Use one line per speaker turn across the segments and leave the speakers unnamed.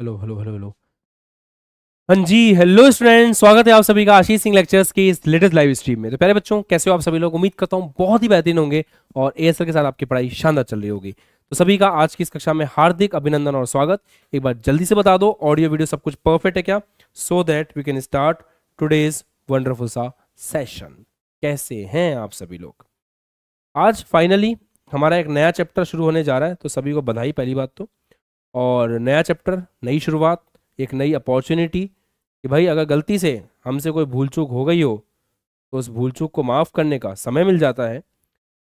Hello hello hello hello हाँ जी hello
student स्वागत है आप सभी का आशीष सिंह लेक्चर्स की इस लेटेस्ट लाइव स्ट्रीम में तो प्यारे बच्चों कैसे हो आप सभी लोग उम्मीद करता हूँ बहुत ही बेहतरीन होंगे और ए के साथ आपकी पढ़ाई शानदार चल रही होगी तो सभी का आज की इस कक्षा में हार्दिक अभिनंदन और स्वागत एक बार जल्दी से बता दो ऑडियो वीडियो सब कुछ परफेक्ट है क्या so that we can start today's wonderful सा सेशन कैसे हैं आप सभी लोग आज फाइनली हमारा एक नया चैप्टर शुरू होने जा रहा है तो सभी को बधाई पहली बात तो और नया चैप्टर नई शुरुआत एक नई अपॉर्चुनिटी कि भाई अगर गलती से हमसे कोई भूल चूक हो गई हो तो उस भूल चूक को माफ़ करने का समय मिल जाता है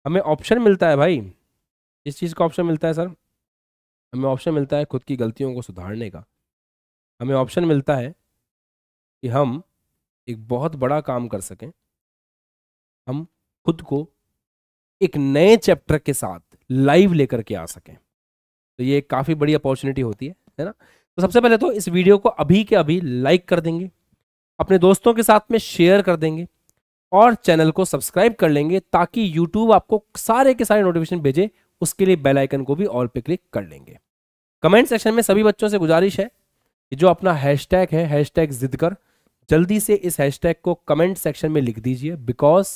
हमें ऑप्शन मिलता है भाई इस चीज़ का ऑप्शन मिलता है सर हमें ऑप्शन मिलता है खुद की गलतियों को सुधारने का हमें ऑप्शन मिलता है कि हम एक बहुत बड़ा काम कर सकें हम खुद को एक नए चैप्टर के साथ लाइव लेकर के आ सकें तो ये काफ़ी बड़ी अपॉर्चुनिटी होती है है ना तो सबसे पहले तो इस वीडियो को अभी के अभी लाइक कर देंगे अपने दोस्तों के साथ में शेयर कर देंगे और चैनल को सब्सक्राइब कर लेंगे ताकि यूट्यूब आपको सारे के सारे नोटिफिकेशन भेजे उसके लिए बेल आइकन को भी ऑल पे क्लिक कर लेंगे कमेंट सेक्शन में सभी बच्चों से गुजारिश है कि जो अपना हैशटैग है हैशटैग जिद कर जल्दी से इस हैशटैग को कमेंट सेक्शन में लिख दीजिए बिकॉज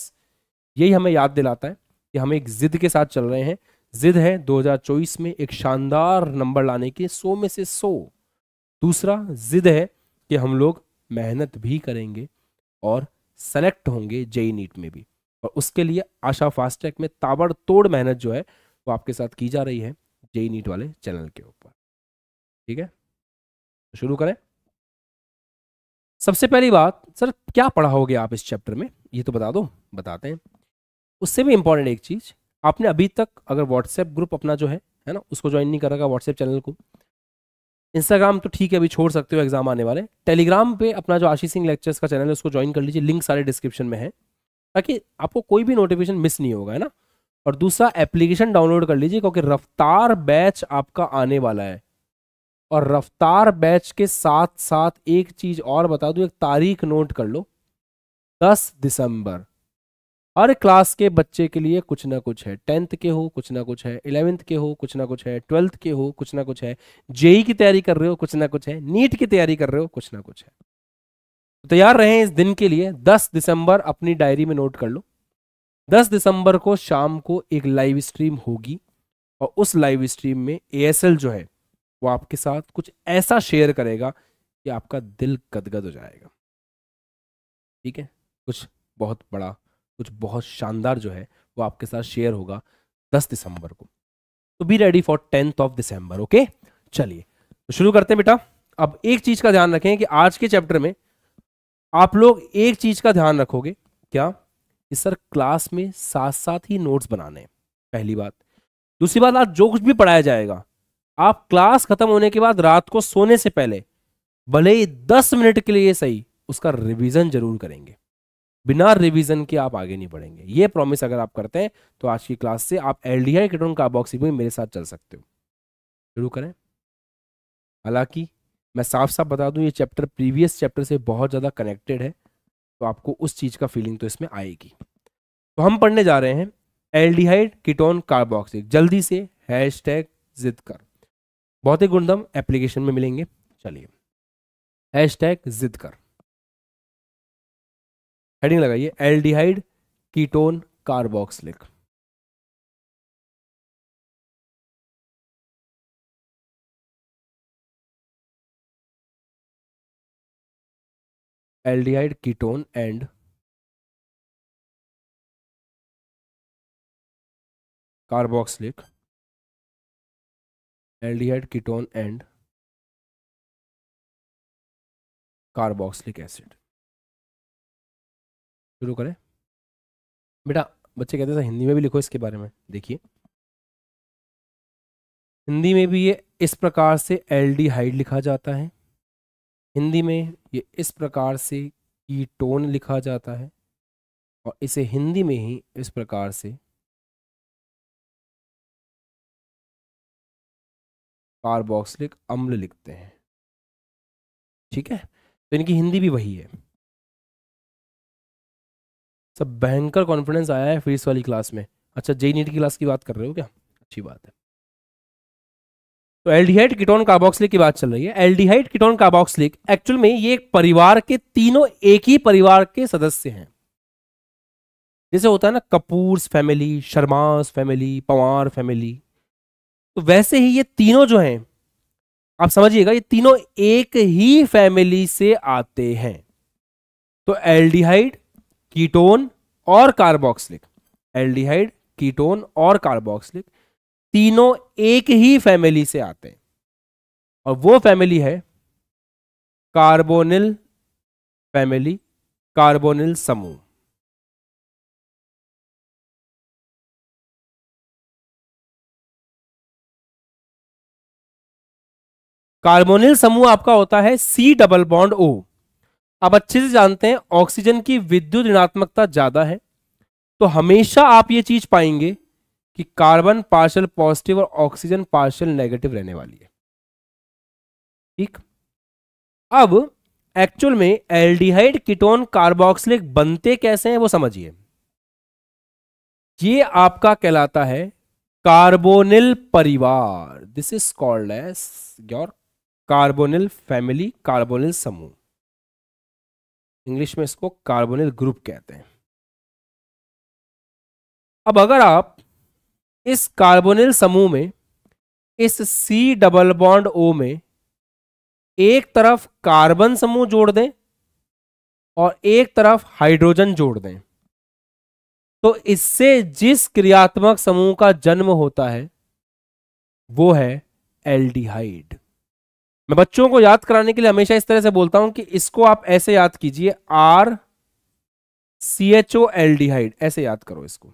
यही हमें याद दिलाता है कि हम एक जिद के साथ चल रहे हैं जिद है 2024 में एक शानदार नंबर लाने के 100 में से 100 दूसरा जिद है कि हम लोग मेहनत भी करेंगे और सेलेक्ट होंगे जेई नीट में भी और उसके लिए आशा फास्टैग में ताबड़तोड़ मेहनत जो है वो आपके साथ की जा रही है जेई नीट वाले चैनल के ऊपर ठीक है तो शुरू करें सबसे पहली बात सर क्या पढ़ाओगे आप इस चैप्टर में ये तो बता दो बताते हैं उससे भी इंपॉर्टेंट एक चीज़ आपने अभी तक अगर व्हाट्सएप ग्रुप अपना जो है है ना उसको ज्वाइन नहीं कर रखा व्हाट्सएप चैनल को इंस्टाग्राम तो ठीक है अभी छोड़ सकते हो एग्जाम आने वाले टेलीग्राम पे अपना जो आशीष सिंह लेक्चर्स का चैनल है उसको ज्वाइन कर लीजिए लिंक सारे डिस्क्रिप्शन में है ताकि आपको कोई भी नोटिफिकेशन मिस नहीं होगा है ना और दूसरा एप्लीकेशन डाउनलोड कर लीजिए क्योंकि रफ्तार बैच आपका आने वाला है और रफ्तार बैच के साथ साथ एक चीज और बता दूँ एक तारीख नोट कर लो दस दिसंबर हर क्लास के बच्चे के लिए कुछ ना कुछ है टेंथ के हो कुछ ना कुछ है इलेवेंथ के हो कुछ ना कुछ है ट्वेल्थ के हो कुछ ना कुछ है जेई की तैयारी कर रहे हो कुछ ना कुछ है नीट की तैयारी कर रहे हो कुछ ना कुछ है तो तैयार रहें इस दिन के लिए 10 दिसंबर अपनी डायरी में नोट कर लो 10 दिसंबर को शाम को एक लाइव स्ट्रीम होगी और उस लाइव स्ट्रीम में ए जो है वो आपके साथ कुछ ऐसा शेयर करेगा कि आपका दिल गदगद हो जाएगा ठीक है कुछ बहुत बड़ा कुछ बहुत शानदार जो है वो आपके साथ शेयर होगा दस दिसंबर को तो be ready for tenth of December okay चलिए तो शुरू करते हैं बेटा अब एक चीज का ध्यान रखें कि आज के चैप्टर में आप लोग एक चीज का ध्यान रखोगे क्या कि सर क्लास में साथ साथ ही नोट्स बनाने पहली बात दूसरी बात आज जो कुछ भी पढ़ाया जाएगा आप क्लास खत्म होने के बाद रात को सोने से पहले भले ही दस मिनट के लिए सही उसका रिवीजन जरूर करेंगे बिना रिवीजन के आप आगे नहीं बढ़ेंगे ये प्रॉमिस अगर आप करते हैं तो आज की क्लास से आप aldehyde ketone carboxy भी मेरे साथ चल सकते हो शुरू करें हालांकि मैं साफ साफ बता दूं ये चैप्टर प्रीवियस चैप्टर से बहुत ज़्यादा कनेक्टेड है तो आपको उस चीज़ का फीलिंग तो इसमें आएगी तो हम पढ़ने जा रहे हैं एल कीटोन कार्बोक्सिक जल्दी से हैश टैग जिद कर बहुत ही गुणधम एप्लीकेशन में मिलेंगे चलिए हैश टैग जिद कर
हेडिंग लगाइए aldehyde ketone carboxylic aldehyde ketone and carboxylic aldehyde ketone and carboxylic acid शुरू करें बेटा बच्चे कहते हैं हिंदी में भी लिखो इसके बारे में देखिए हिंदी में भी ये इस
प्रकार से एल डी लिखा जाता है हिंदी में ये इस प्रकार से
की टोन लिखा जाता है और इसे हिंदी में ही इस प्रकार से कार्बोक्सिलिक अम्ल लिखते हैं ठीक है तो इनकी हिंदी भी वही है
सब भयंकर कॉन्फिडेंस आया है फिजिक्स वाली क्लास में अच्छा जे नीट की क्लास की बात कर रहे हो क्या अच्छी बात है तो एल्डिहाइड किटोन कार्बोक्सिलिक की बात चल रही है एल्डिहाइड किटोन कार्बोक्सिलिक एक्चुअल में ये एक परिवार के तीनों एक ही परिवार के सदस्य हैं जैसे होता है ना Kapoors family Sharmas family Pawar family तो वैसे ही ये तीनों जो हैं आप समझिएगा ये तीनों एक ही फैमिली से आते हैं तो एल्डिहाइड कीटोन और कार्बोक्सिलिक एल्डिहाइड कीटोन और कार्बोक्सिलिक तीनों एक ही फैमिली से आते हैं
और वो फैमिली है कार्बोनिल फैमिली कार्बोनिल समूह कार्बोनिल समूह आपका होता है सी डबल बॉन्ड ओ आप अच्छे
से जानते हैं ऑक्सीजन की विद्युत ऋणात्मकता ज्यादा है तो हमेशा आप ये चीज पाएंगे कि कार्बन पार्शल पॉजिटिव और ऑक्सीजन पार्शल नेगेटिव रहने वाली है ठीक अब एक्चुअल में एल्डिहाइड कीटोन कार्बोक्सिलिक बनते कैसे हैं वो समझिए ये आपका कहलाता है कार्बोनिल परिवार this is called as your carbonyl family carbonyl समूह इंग्लिश में इसको कार्बोनिल ग्रुप कहते हैं अब अगर आप इस कार्बोनिल समूह में इस सी डबल बॉन्ड ओ में एक तरफ कार्बन समूह जोड़ दें और एक तरफ हाइड्रोजन जोड़ दें तो इससे जिस क्रियात्मक समूह का जन्म होता है वो है एल्डिहाइड मैं बच्चों को याद कराने के लिए हमेशा इस तरह से बोलता हूं कि इसको आप ऐसे याद कीजिए R C H O aldehyde ऐसे याद करो इसको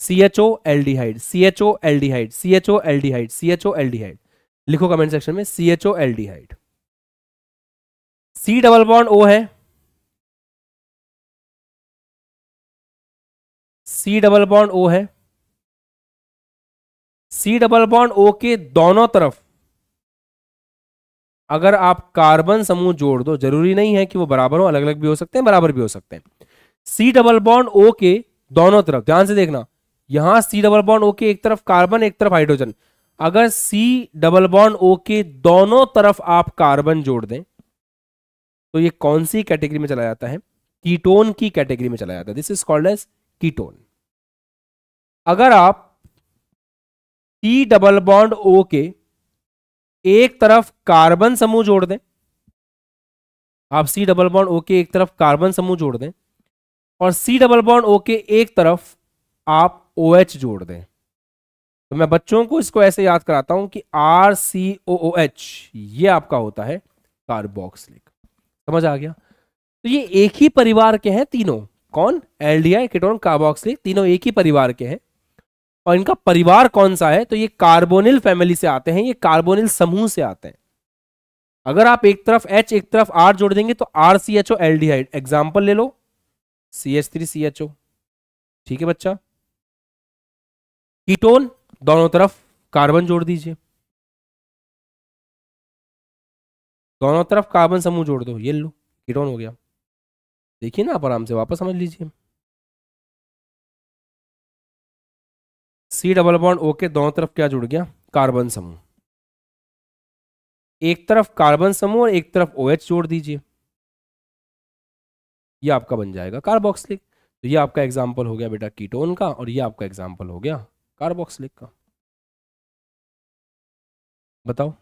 C H O aldehyde C H O aldehyde C H O aldehyde C H O aldehyde लिखो
comment section में C H O aldehyde C double bond O है C double bond O है C double bond ओ के दोनों तरफ
अगर आप carbon समूह जोड़ दो जरूरी नहीं है कि वो बराबर हो अलग अलग भी हो सकते हैं बराबर भी हो सकते हैं सी डबल बॉन्ड ओ के दोनों तरफ ध्यान से देखना यहां सी डबल बॉन्ड ओ के एक तरफ कार्बन एक तरफ हाइड्रोजन अगर सी डबल बॉन्ड ओ के दोनों तरफ आप कार्बन जोड़ दें तो ये कौन सी कैटेगरी में चला जाता है कीटोन की कैटेगरी में चला जाता है this is called as ketone अगर आप सी डबल बॉन्ड ओ के एक तरफ कार्बन समूह जोड़ दें आप सी डबल बॉन्ड ओके एक तरफ कार्बन समूह जोड़ दें और सी डबल बॉन्ड ओके एक तरफ आप ओ OH जोड़ दें तो मैं बच्चों को इसको ऐसे याद कराता हूं कि R C O O H ये आपका होता है कार्बोक्सिलिक समझ आ गया तो ये एक ही परिवार के हैं तीनों कौन एल्डिहाइड केटोन कार्बोक्सिलिक तीनों एक ही परिवार के हैं और इनका परिवार कौन सा है तो ये कार्बोनिल फैमिली से आते हैं ये कार्बोनिल समूह से आते हैं अगर आप एक तरफ एच एक तरफ आर जोड़ देंगे तो R C H O aldehyde example ले लो C H three C H O ठीक है बच्चा
कीटोन दोनों तरफ कार्बन जोड़ दीजिए दोनों तरफ कार्बन समूह जोड़ दो ये लो कीटोन हो गया देखिए ना आप आराम से वापस समझ लीजिए सी डबल बॉन्ड ओ के दोनों तरफ क्या जुड़ गया कार्बन समूह
एक तरफ कार्बन समूह और एक तरफ ओ OH जोड़ दीजिए ये आपका बन जाएगा कार्बोक्सिलिक तो ये आपका एग्जाम्पल हो गया बेटा कीटोन का और ये आपका
एग्जाम्पल हो गया कार्बोक्सिलिक का बताओ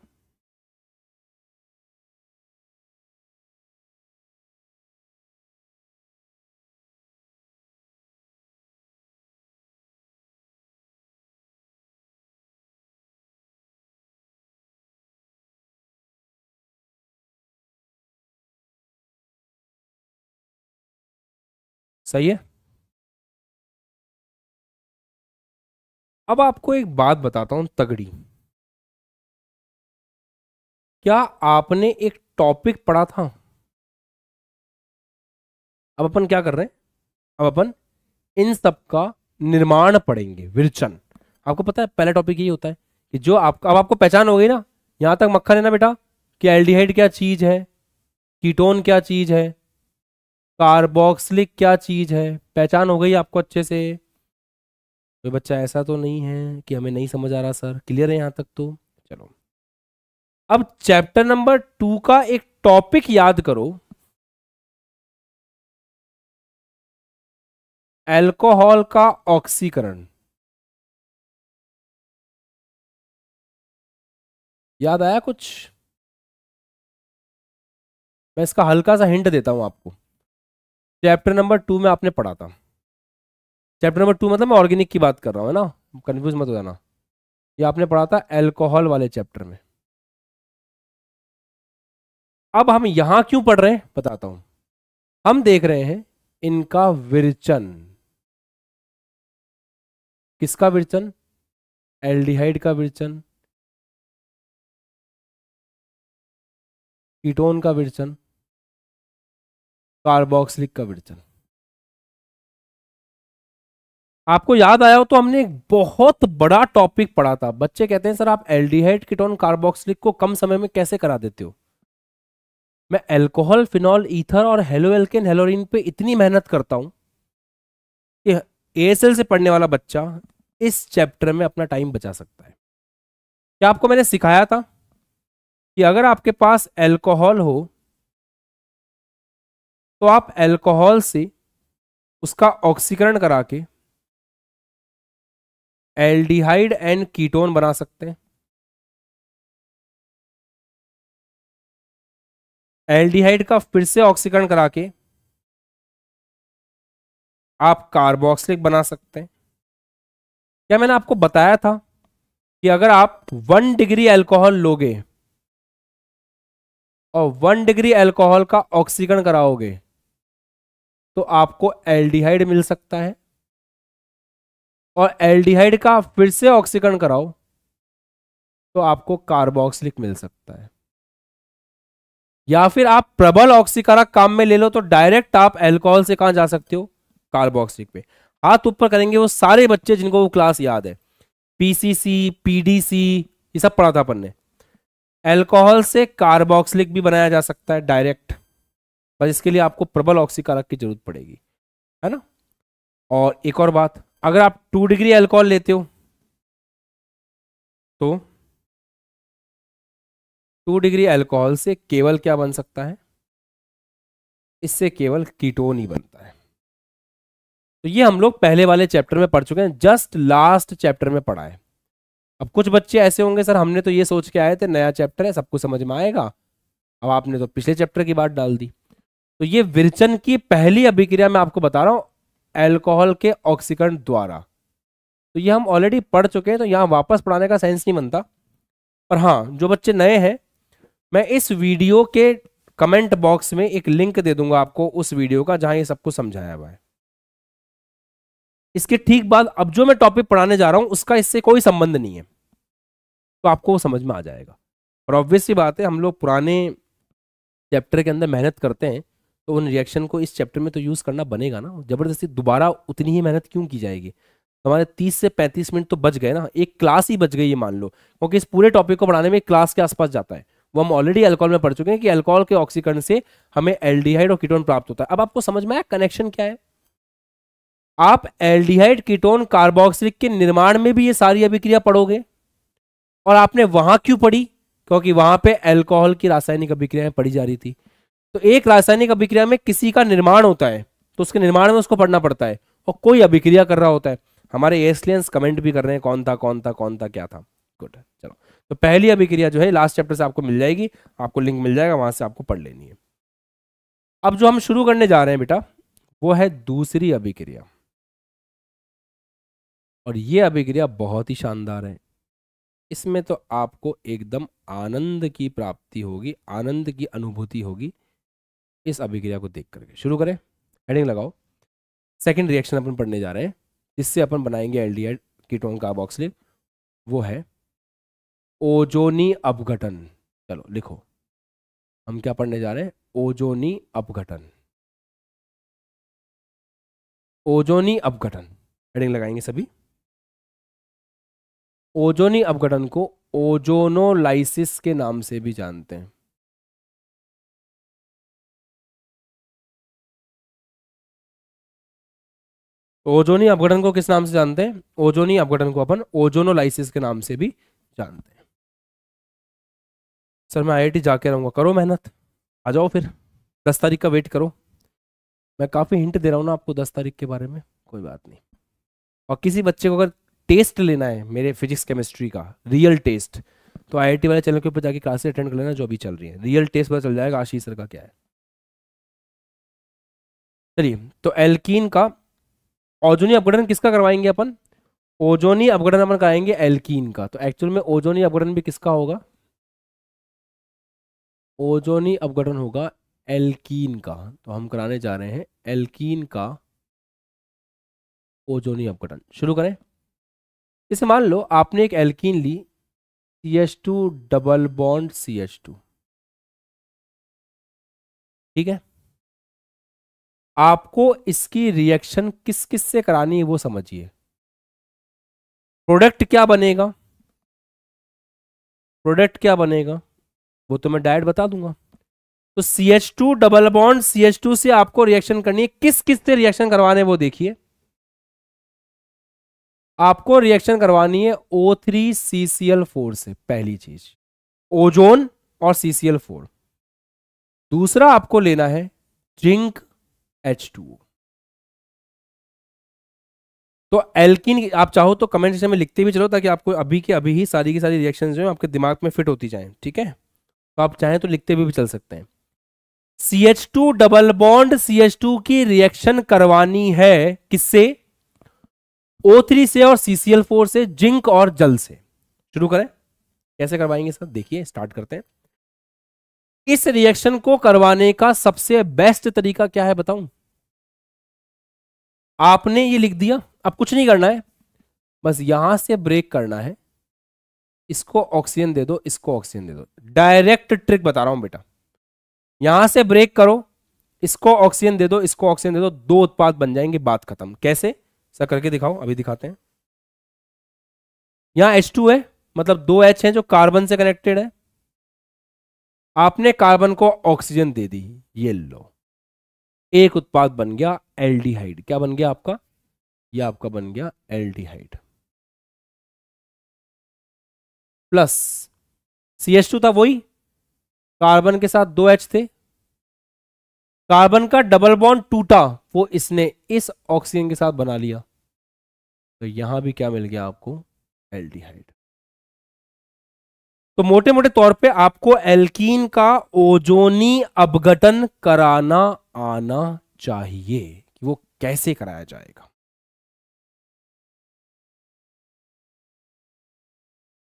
सही है अब आपको एक बात बताता हूं तगड़ी क्या आपने एक टॉपिक पढ़ा था
अब अपन क्या कर रहे हैं अब अपन इन सब का निर्माण पढ़ेंगे विरचन आपको पता है पहला टॉपिक यही होता है कि जो आप अब आपको पहचान हो गई ना यहां तक मक्खन है ना बेटा कि एल्डिहाइड क्या चीज है कीटोन क्या चीज है कार्बोक्सिलिक क्या चीज़ है पहचान हो गई आपको अच्छे से कोई तो बच्चा ऐसा तो नहीं है कि हमें नहीं समझ आ रहा सर क्लियर है यहां तक तो चलो
अब चैप्टर नंबर टू का एक टॉपिक याद करो एल्कोहल का ऑक्सीकरण याद आया कुछ मैं इसका हल्का सा हिंट देता हूं आपको चैप्टर नंबर टू में आपने पढ़ा था चैप्टर नंबर टू मतलब मैं ऑर्गेनिक की
बात कर रहा हूँ है ना कन्फ्यूज मत हो जाना ये आपने पढ़ा था एल्कोहल वाले चैप्टर में
अब हम यहां क्यों पढ़ रहे हैं बताता हूं हम देख रहे हैं इनका विरचन किसका विरचन एल्डिहाइड का विरचन कीटोन का विरचन कार्बोक्सिलिक का विरचन आपको याद आया हो
तो हमने एक बहुत बड़ा टॉपिक पढ़ा था बच्चे कहते हैं सर आप एल्डिहाइड कीटोन कार्बोक्सिलिक को कम समय में कैसे करा देते हो मैं एल्कोहल फिनॉल ईथर और हेलो एल्केन हेलोरिन पे इतनी मेहनत करता हूं कि एएसएल से पढ़ने वाला बच्चा इस चैप्टर में अपना टाइम बचा सकता है क्या आपको मैंने सिखाया था कि अगर आपके पास एल्कोहल हो तो आप एल्कोहल से उसका ऑक्सीकरण करा के
एल्डिहाइड एंड कीटोन बना सकते हैं एल्डिहाइड का फिर से ऑक्सीकरण करा के आप कार्बोक्सिलिक बना सकते हैं
क्या मैंने आपको बताया था कि अगर आप वन डिग्री अल्कोहल लोगे और वन डिग्री अल्कोहल का ऑक्सीकरण कराओगे तो आपको एल्डिहाइड मिल सकता है और एल्डिहाइड का फिर से ऑक्सीकरण कराओ तो आपको कार्बोक्सिलिक मिल सकता है या फिर आप प्रबल ऑक्सीकारक काम में ले लो तो डायरेक्ट आप एल्कोहल से कहां जा सकते हो कार्बोक्सिलिक पे हाथ ऊपर करेंगे वो सारे बच्चे जिनको वो क्लास याद है पीसीसी पीडीसी ये सब पढ़ा था अपन ने एल्कोहल से कार्बोक्सिलिक भी बनाया जा सकता है डायरेक्ट पर इसके लिए आपको प्रबल ऑक्सीकारक की जरूरत पड़ेगी है ना और एक और बात अगर आप टू डिग्री
अल्कोहल लेते हो तो टू डिग्री अल्कोहल से केवल क्या बन सकता है इससे केवल
कीटोन ही बनता है तो ये हम लोग पहले वाले चैप्टर में पढ़ चुके हैं जस्ट लास्ट चैप्टर में पढ़ा है अब कुछ बच्चे ऐसे होंगे सर हमने तो ये सोच के आए थे नया चैप्टर है सबको समझ में आएगा अब आपने तो पिछले चैप्टर की बात डाल दी तो ये विरचन की पहली अभिक्रिया मैं आपको बता रहा हूं एल्कोहल के ऑक्सीकरण द्वारा तो ये हम ऑलरेडी पढ़ चुके हैं तो यहाँ वापस पढ़ाने का सेंस नहीं बनता और हाँ जो बच्चे नए हैं मैं इस वीडियो के कमेंट बॉक्स में एक लिंक दे दूंगा आपको उस वीडियो का जहां ये सब कुछ समझाया हुआ है इसके ठीक बाद अब जो मैं टॉपिक पढ़ाने जा रहा हूं उसका इससे कोई संबंध नहीं है तो आपको वो समझ में आ जाएगा और ऑब्वियसली बात है हम लोग पुराने चैप्टर के अंदर मेहनत करते हैं तो उन रिएक्शन को इस चैप्टर में तो यूज़ करना बनेगा ना ज़बरदस्ती दोबारा उतनी ही मेहनत क्यों की जाएगी हमारे 30 से 35 मिनट तो बच गए ना एक क्लास ही बच गई ये मान लो क्योंकि इस पूरे टॉपिक को बढ़ाने में क्लास के आसपास जाता है वो हम ऑलरेडी अल्कोहल में पढ़ चुके हैं कि अल्कोहल के ऑक्सीकरण से हमें एल्डिहाइड और कीटोन प्राप्त होता है अब आपको समझ में आया कनेक्शन क्या है आप एल्डिहाइड कीटोन कार्बोक्सिलिक के निर्माण में भी ये सारी अभिक्रिया पढ़ोगे और आपने वहां क्यों पढ़ी क्योंकि वहां पे अल्कोहल की रासायनिक अभिक्रियाएं पढ़ी जा रही थी तो एक रासायनिक अभिक्रिया में किसी का निर्माण होता है तो उसके निर्माण में उसको पढ़ना पड़ता है और कोई अभिक्रिया कर रहा होता है हमारे एसलियंस कमेंट भी कर रहे हैं कौन था कौन था कौन था क्या था गुड चलो तो पहली अभिक्रिया जो है लास्ट चैप्टर से आपको मिल जाएगी आपको लिंक मिल जाएगा वहां से आपको पढ़ लेनी है अब जो हम शुरू करने जा रहे हैं बेटा वो है दूसरी अभिक्रिया और ये अभिक्रिया बहुत ही शानदार है इसमें तो आपको एकदम आनंद की प्राप्ति होगी आनंद की अनुभूति होगी इस अभिक्रिया को देख करके शुरू करें हेडिंग लगाओ सेकेंड रिएक्शन अपन पढ़ने जा रहे हैं जिससे अपन बनाएंगे aldehyde ketone carboxylic वो है ओजोनी अपघटन चलो लिखो हम क्या पढ़ने जा रहे हैं ओजोनी अपघटन ओजोनी अपघटन हेडिंग लगाएंगे सभी
ओजोनी अपघटन को ओजोनोलाइसिस के नाम से भी जानते हैं ओजोनी अपघटन को किस नाम से जानते हैं
ओजोनी अपघटन को अपन ओजोनोलाइसिस के नाम से भी जानते हैं सर मैं आई जाके रहूँगा करो मेहनत आ जाओ फिर दस तारीख का वेट करो मैं काफ़ी हिंट दे रहा हूँ ना आपको दस तारीख के बारे में कोई बात नहीं और किसी बच्चे को अगर टेस्ट लेना है मेरे फिजिक्स केमिस्ट्री का रियल टेस्ट तो आई वाले चैनल के ऊपर जाके क्लासेस अटेंड कर लेना जो अभी चल रही है रियल टेस्ट पता चल जाएगा आशीष सर का क्या है चलिए तो एल्कीन का ओजोनी अपगठन किसका करवाएंगे अपन ओजोनी अपगठन अपन कराएंगे एल्कीन का तो एक्चुअल में ओजोनी अपगठन भी किसका होगा ओजोनी अपगठन होगा एल्कीन का तो हम कराने जा रहे हैं एल्कीन का ओजोनी अपगठन शुरू करें इसे मान लो आपने एक एल्कीन ली C H two double bond
C H two ठीक है आपको इसकी रिएक्शन किस किस से करानी है वो समझिए
प्रोडक्ट क्या बनेगा प्रोडक्ट क्या बनेगा वो तो मैं डायरेक्ट बता दूंगा तो C H two double bond C H two से आपको रिएक्शन करनी है किस किस से रिएक्शन करवाने वो देखिए आपको रिएक्शन करवानी है O three C C L four से पहली चीज ओजोन और सी सी एल फोर दूसरा आपको लेना है जिंक एच टू तो एल्किन आप चाहो तो कमेंट सेक्शन में लिखते भी चलो ताकि आपको अभी के अभी ही सारी की सारी रिएक्शन जो है आपके दिमाग में फिट होती जाए ठीक है तो आप चाहें तो लिखते भी, भी चल सकते हैं C H two double bond C H two की रिएक्शन करवानी है किससे ओ थ्री से और सीसीएल फोर से जिंक और जल से शुरू करें कैसे करवाएंगे सर देखिए स्टार्ट करते हैं इस रिएक्शन को करवाने का सबसे बेस्ट तरीका क्या है बताऊं आपने ये लिख दिया अब कुछ नहीं करना है बस यहां से ब्रेक करना है इसको ऑक्सीजन दे दो इसको ऑक्सीजन दे दो डायरेक्ट ट्रिक बता रहा हूं बेटा यहां से ब्रेक करो इसको ऑक्सीजन दे दो इसको ऑक्सीजन दे दो दो उत्पाद बन जाएंगे बात खत्म कैसे सर करके दिखाओ अभी दिखाते हैं यहां H2 है मतलब दो H है जो कार्बन से कनेक्टेड है आपने कार्बन को ऑक्सीजन दे दी ये लो एक उत्पाद बन गया एल्डिहाइड क्या बन गया आपका ये आपका बन गया aldehyde
plus C H two था वही कार्बन के साथ दो एच थे कार्बन का डबल
बॉन्ड टूटा वो इसने इस ऑक्सीजन के साथ बना लिया तो यहां भी क्या मिल गया आपको एल्डिहाइड तो मोटे मोटे तौर पे आपको एल्कीन का ओजोनी अवघटन कराना आना
चाहिए कि वो कैसे कराया जाएगा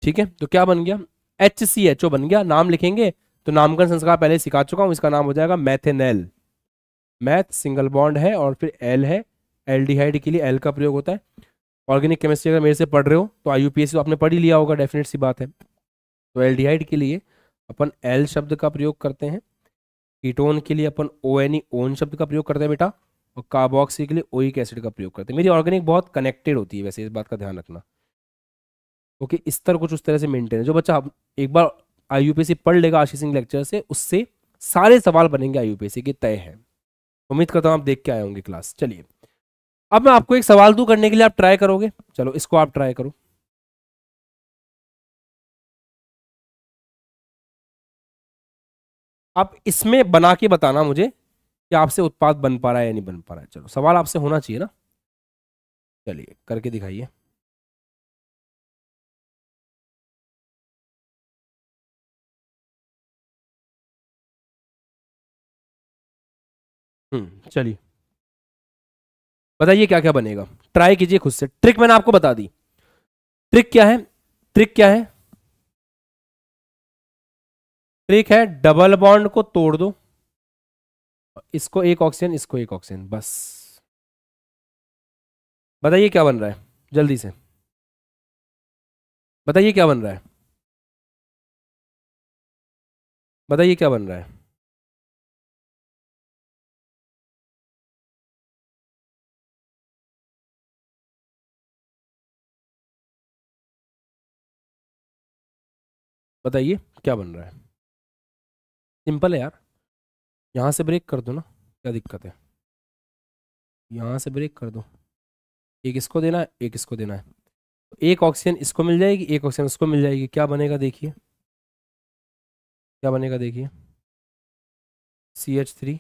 ठीक है तो क्या बन गया एच सी एच ओ बन गया नाम
लिखेंगे तो नामकरण संस्कार पहले सिखा चुका हूं इसका नाम हो जाएगा मैथेनेल मैथ सिंगल बॉन्ड है और फिर एल है एल्डिहाइड के लिए एल का प्रयोग होता है ऑर्गेनिक केमिस्ट्री अगर मेरे से पढ़ रहे हो तो आई तो आपने पढ़ ही लिया होगा डेफिनेट सी बात है तो एल्डिहाइड के लिए अपन एल शब्द का प्रयोग करते हैं कीटोन के लिए अपन ओ एन ई ओन शब्द का प्रयोग करते हैं बेटा और कार्बोक्सी के लिए ओइक एसिड का प्रयोग करते हैं मेरी ऑर्गेनिक बहुत कनेक्टेड होती है वैसे इस बात का ध्यान रखना ओके इस तरह कुछ उस तरह से मेंटेन है जो बच्चा एक बार आई पढ़ लेगा आशीष सिंह लेक्चर से उससे सारे सवाल बनेंगे आई के तय हैं उम्मीद करता
हूँ आप देख के आए होंगे क्लास चलिए अब मैं आपको एक सवाल दू करने के लिए आप ट्राई करोगे चलो इसको आप ट्राई करो आप इसमें बना के बताना मुझे कि आपसे उत्पाद बन पा रहा है या नहीं बन पा रहा है चलो सवाल आपसे होना चाहिए ना चलिए करके दिखाइए हम्म चलिए बताइए क्या क्या बनेगा ट्राई कीजिए खुद से ट्रिक मैंने आपको बता दी
ट्रिक क्या है ट्रिक क्या है ट्रिक है डबल बॉन्ड को तोड़ दो इसको एक ऑक्सीजन इसको एक
ऑक्सीजन बस बताइए क्या बन रहा है जल्दी से बताइए क्या बन रहा है बताइए क्या बन रहा है बताइए क्या बन रहा है सिंपल है यार यहाँ से ब्रेक कर दो ना क्या दिक्कत है
यहाँ से ब्रेक कर दो एक इसको देना है एक इसको देना है तो एक ऑक्सीजन इसको मिल जाएगी एक ऑक्सीजन उसको मिल जाएगी क्या बनेगा देखिए
क्या बनेगा देखिए C H three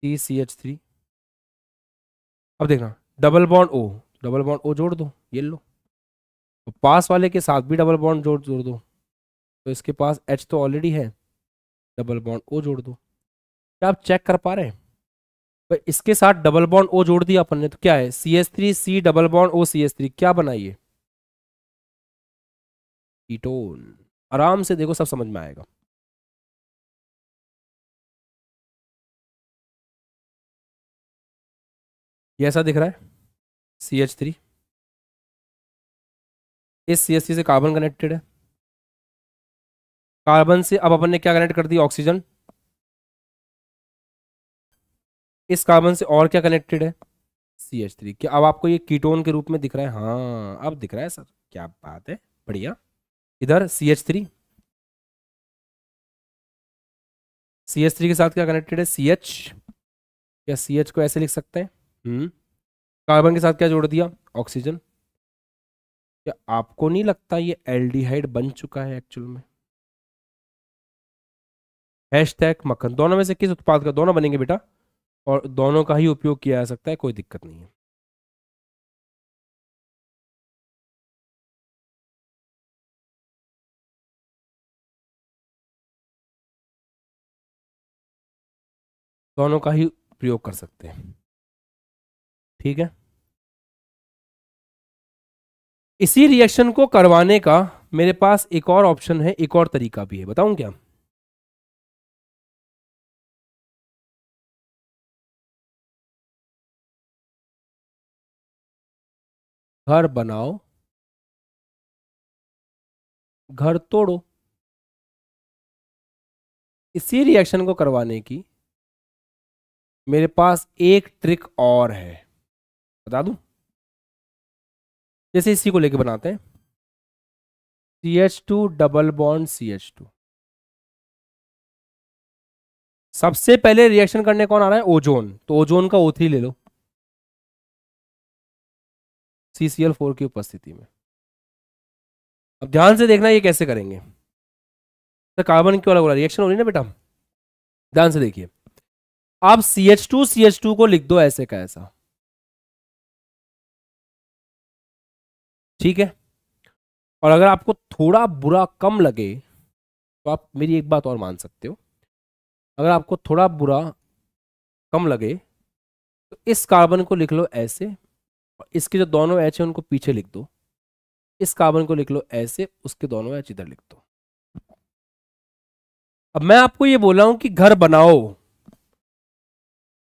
C C H three अब देखना double bond O double bond
O जोड़ दो ये लो तो पास वाले के साथ भी डबल बॉन्ड जोड़ जोड़ दो तो इसके पास एच तो ऑलरेडी है डबल बॉन्ड ओ जोड़ दो क्या आप चेक कर पा रहे हैं तो इसके साथ डबल बॉन्ड ओ जोड़ दिया अपन ने तो क्या है C S three C double bond O
C S three क्या बनाइए कीटोन आराम से देखो सब समझ में आएगा ये ऐसा दिख रहा है सी एच थ्री इस सी एस थ्री से कार्बन कनेक्टेड है कार्बन से अब अपन ने क्या कनेक्ट कर दिया ऑक्सीजन
इस कार्बन से और क्या कनेक्टेड है सी एच थ्री क्या अब आपको ये कीटोन के रूप में दिख रहा है हाँ अब दिख रहा है सर क्या बात है बढ़िया इधर C H three C H three के साथ क्या कनेक्टेड है सी एच या सी एच को ऐसे लिख सकते हैं कार्बन हम्म। के साथ क्या जोड़ दिया ऑक्सीजन क्या आपको नहीं लगता ये एल्डिहाइड बन चुका है एक्चुअल में
हैश टैग मक्खन दोनों में से किस उत्पाद का दोनों बनेंगे बेटा और दोनों का ही उपयोग किया जा सकता है कोई दिक्कत नहीं है दोनों का ही प्रयोग कर सकते हैं ठीक है इसी रिएक्शन को करवाने का मेरे पास एक और ऑप्शन है एक और तरीका भी है बताऊं क्या घर बनाओ घर तोड़ो इसी रिएक्शन को करवाने की मेरे पास एक ट्रिक और है बता दूं जैसे इसी को लेके बनाते हैं C H two double bond C H two सबसे पहले रिएक्शन करने कौन आ रहा है ओजोन तो ओजोन का ओ ले लो
CCl4 की उपस्थिति में अब ध्यान से देखना ये कैसे करेंगे तो कार्बन क्यों अलग हो रहा है रिएक्शन हो रही ना बेटा ध्यान से देखिए आप C H two C H two को लिख दो ऐसे का ऐसा ठीक है और अगर आपको थोड़ा बुरा कम लगे तो आप मेरी एक बात और मान सकते हो अगर आपको थोड़ा बुरा कम लगे तो इस कार्बन को लिख लो ऐसे इसके जो दोनों एच है उनको पीछे लिख दो इस कार्बन को लिख लो ऐसे उसके दोनों एच इधर लिख दो अब मैं आपको ये बोला हूं कि घर बनाओ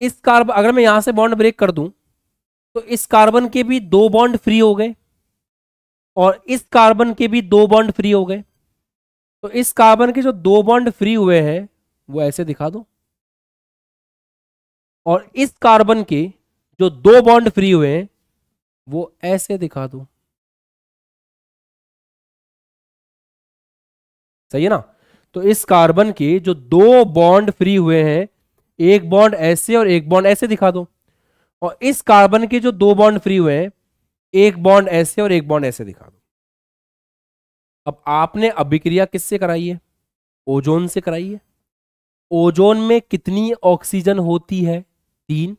इस कार्बन अगर मैं यहां से बॉन्ड ब्रेक कर दूं तो इस कार्बन के भी दो बॉन्ड फ्री हो गए और इस कार्बन के भी दो बॉन्ड फ्री हो गए तो इस कार्बन के जो दो बॉन्ड फ्री हुए हैं वो ऐसे दिखा दो
और इस कार्बन के जो दो बॉन्ड फ्री हुए हैं वो ऐसे दिखा दू सही है ना तो इस कार्बन के जो दो बॉन्ड फ्री हुए हैं एक बॉन्ड
ऐसे और एक बॉन्ड ऐसे दिखा दो और इस कार्बन के जो दो बॉन्ड फ्री हुए हैं एक बॉन्ड ऐसे और एक बॉन्ड ऐसे दिखा दो अब आपने अभिक्रिया किससे कराई है ओजोन से कराई है ओजोन में कितनी ऑक्सीजन होती है तीन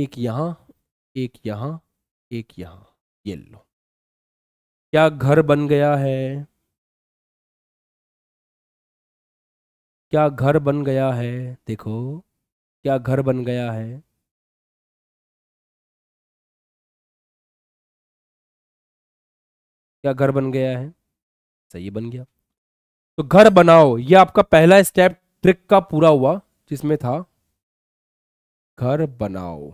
एक यहां एक यहां एक यहां
ये लो क्या घर बन गया है क्या घर बन गया है देखो क्या घर बन गया है क्या घर बन गया है सही बन गया
तो घर बनाओ ये आपका पहला स्टेप ट्रिक का पूरा हुआ जिसमें था
घर बनाओ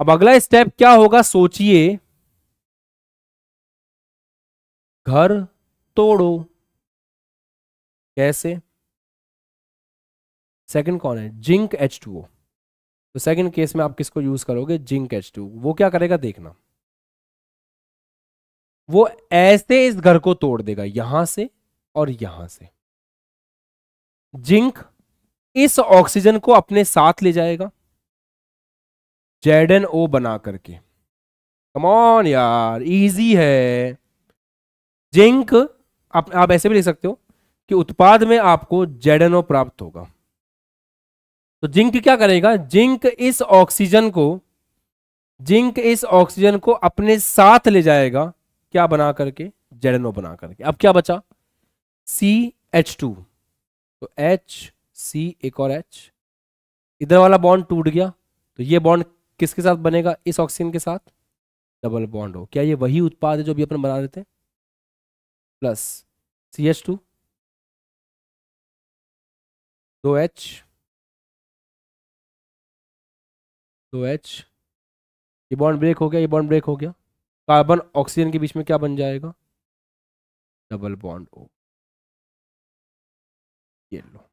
अब अगला स्टेप क्या होगा सोचिए घर तोड़ो कैसे
सेकंड कौन है जिंक एच टू ओ तो सेकंड केस में आप किसको यूज करोगे जिंक एच टू वो क्या करेगा देखना वो ऐसे इस घर को तोड़ देगा यहां से और यहां से जिंक इस ऑक्सीजन को अपने साथ ले जाएगा जेड एन ओ बना करके कमॉन यार इजी है जिंक आप, आप ऐसे भी ले सकते हो कि उत्पाद में आपको जेड एन ओ प्राप्त होगा तो जिंक क्या करेगा जिंक इस ऑक्सीजन को जिंक इस ऑक्सीजन को अपने साथ ले जाएगा क्या बना करके ओ बना करके अब क्या बचा सी एच टू तो एच सी एक और एच इधर वाला बॉन्ड टूट गया तो ये बॉन्ड किसके साथ बनेगा इस ऑक्सीजन के साथ डबल बॉन्ड हो क्या ये वही उत्पाद है जो भी अपन बना देते हैं
प्लस सी एच टू दो एच दो एच ये बॉन्ड ब्रेक हो गया ये बॉन्ड ब्रेक हो गया कार्बन ऑक्सीजन के बीच में क्या बन जाएगा डबल बॉन्ड ओ ये लो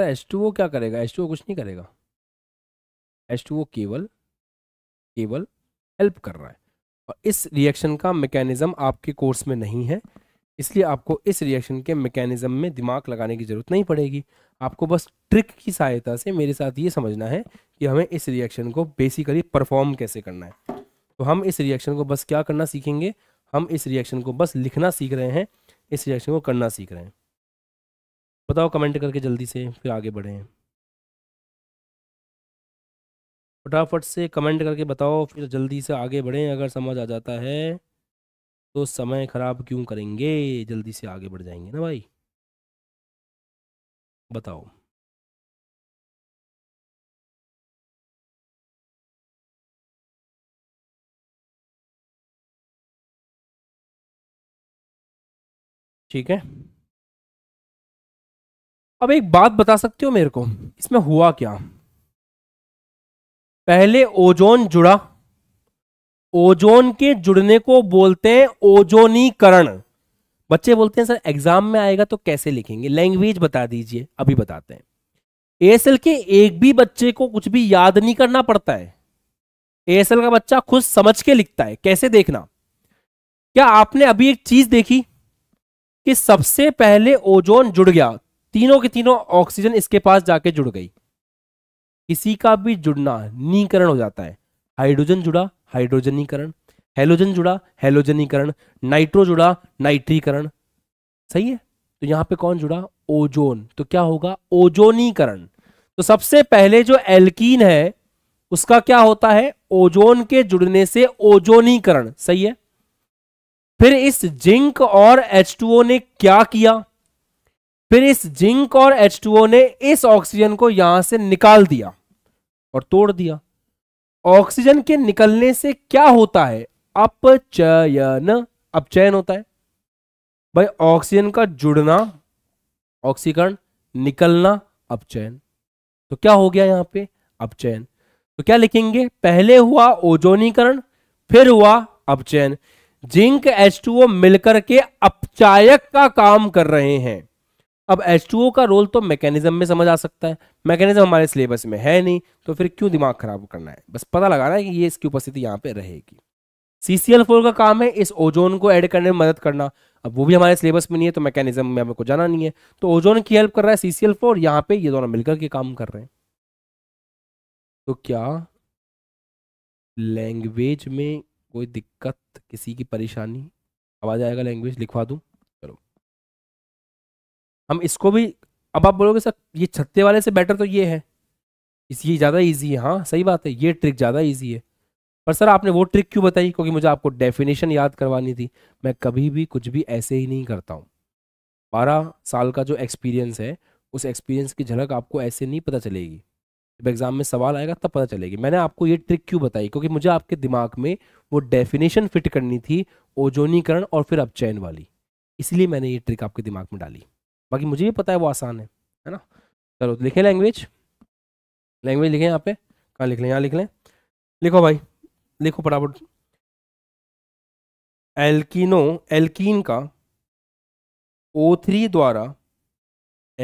सर एच टू वो क्या करेगा एच टू वो कुछ नहीं करेगा एच टू वो केवल केवल हेल्प कर रहा
है और इस रिएक्शन का मैकेनिज्म आपके कोर्स में नहीं है इसलिए आपको इस रिएक्शन के मैकेनिज्म में दिमाग लगाने की ज़रूरत नहीं पड़ेगी आपको बस ट्रिक की सहायता से मेरे साथ ये समझना है कि हमें इस रिएक्शन को बेसिकली परफॉर्म कैसे करना है तो हम इस रिएक्शन को बस क्या करना सीखेंगे हम इस रिएक्शन को बस लिखना सीख रहे हैं इस रिएक्शन को करना सीख रहे हैं बताओ कमेंट करके जल्दी से फिर आगे बढ़े फटाफट से कमेंट करके बताओ फिर जल्दी से आगे बढ़ें अगर समझ आ जाता है तो समय ख़राब क्यों करेंगे जल्दी से आगे बढ़
जाएंगे ना भाई बताओ ठीक है अब एक बात बता सकते हो मेरे को इसमें हुआ क्या पहले ओजोन जुड़ा
ओजोन के जुड़ने को बोलते हैं ओजोनीकरण बच्चे बोलते हैं सर एग्जाम में आएगा तो कैसे लिखेंगे लैंग्वेज बता दीजिए अभी बताते हैं एएसएल के एक भी बच्चे को कुछ भी याद नहीं करना पड़ता है एएसएल का बच्चा खुद समझ के लिखता है कैसे देखना क्या आपने अभी एक चीज देखी कि सबसे पहले ओजोन जुड़ गया तीनों के तीनों ऑक्सीजन इसके पास जाके जुड़ गई किसी का भी जुड़ना नीकरण हो जाता है हाइड्रोजन जुड़ा हाइड्रोजनीकरण हेलोजन जुड़ा हेलोजनीकरण नाइट्रो जुड़ा नाइट्रीकरण सही है तो यहां पे कौन जुड़ा ओजोन तो क्या होगा ओजोनीकरण तो सबसे पहले जो एल्कीन है उसका क्या होता है ओजोन के जुड़ने से ओजोनीकरण सही है फिर इस जिंक और एच ने क्या किया फिर इस जिंक और H2O ने इस ऑक्सीजन को यहां से निकाल दिया और तोड़ दिया ऑक्सीजन के निकलने से क्या होता है अपचयन अपचयन होता है भाई ऑक्सीजन का जुड़ना ऑक्सीकरण निकलना अपचयन तो क्या हो गया यहां पे अपचयन तो क्या लिखेंगे पहले हुआ ओजोनीकरण फिर हुआ अपचयन जिंक H2O मिलकर के अपचायक का काम कर रहे हैं अब H2O का रोल तो मैकेनिज्म में समझ आ सकता है मैकेनिज्म हमारे सिलेबस में है नहीं तो फिर क्यों दिमाग खराब करना है बस पता लगाना है कि ये इसकी उपस्थिति यहाँ पे रहेगी CCl4 का काम है इस ओजोन को ऐड करने में मदद करना अब वो भी हमारे सिलेबस में नहीं है तो मैकेनिज्म में हमको जाना नहीं है तो ओजोन की हेल्प कर रहा है सी फोर यहाँ पे ये दोनों मिलकर के काम कर रहे हैं तो क्या लैंग्वेज में कोई दिक्कत किसी की परेशानी आवाज आएगा लैंग्वेज लिखवा दूँ हम इसको भी अब आप बोलोगे सर ये छत्ते वाले से बेटर तो ये है इस ये ज़्यादा ईजी है हाँ सही बात है ये ट्रिक ज़्यादा ईजी है पर सर आपने वो ट्रिक क्यों बताई क्योंकि मुझे आपको डेफिनेशन याद करवानी थी मैं कभी भी कुछ भी ऐसे ही नहीं करता हूँ बारह साल का जो एक्सपीरियंस है उस एक्सपीरियंस की झलक आपको ऐसे नहीं पता चलेगी जब एग्ज़ाम में सवाल आएगा तब पता चलेगी मैंने आपको ये ट्रिक क्यों बताई क्योंकि मुझे आपके दिमाग में वो डेफिनेशन फिट करनी थी ओजोनीकरण और फिर अपचैन वाली इसलिए मैंने ये ट्रिक आपके दिमाग में डाली बाकी मुझे भी पता है वो आसान है है ना चलो लिखें लैंग्वेज लैंग्वेज लिखें यहाँ पे कहाँ लिख लें यहाँ लिख लें लिखो भाई लिखो फटाफट एल्किनो एल्कीन का ओ थ्री द्वारा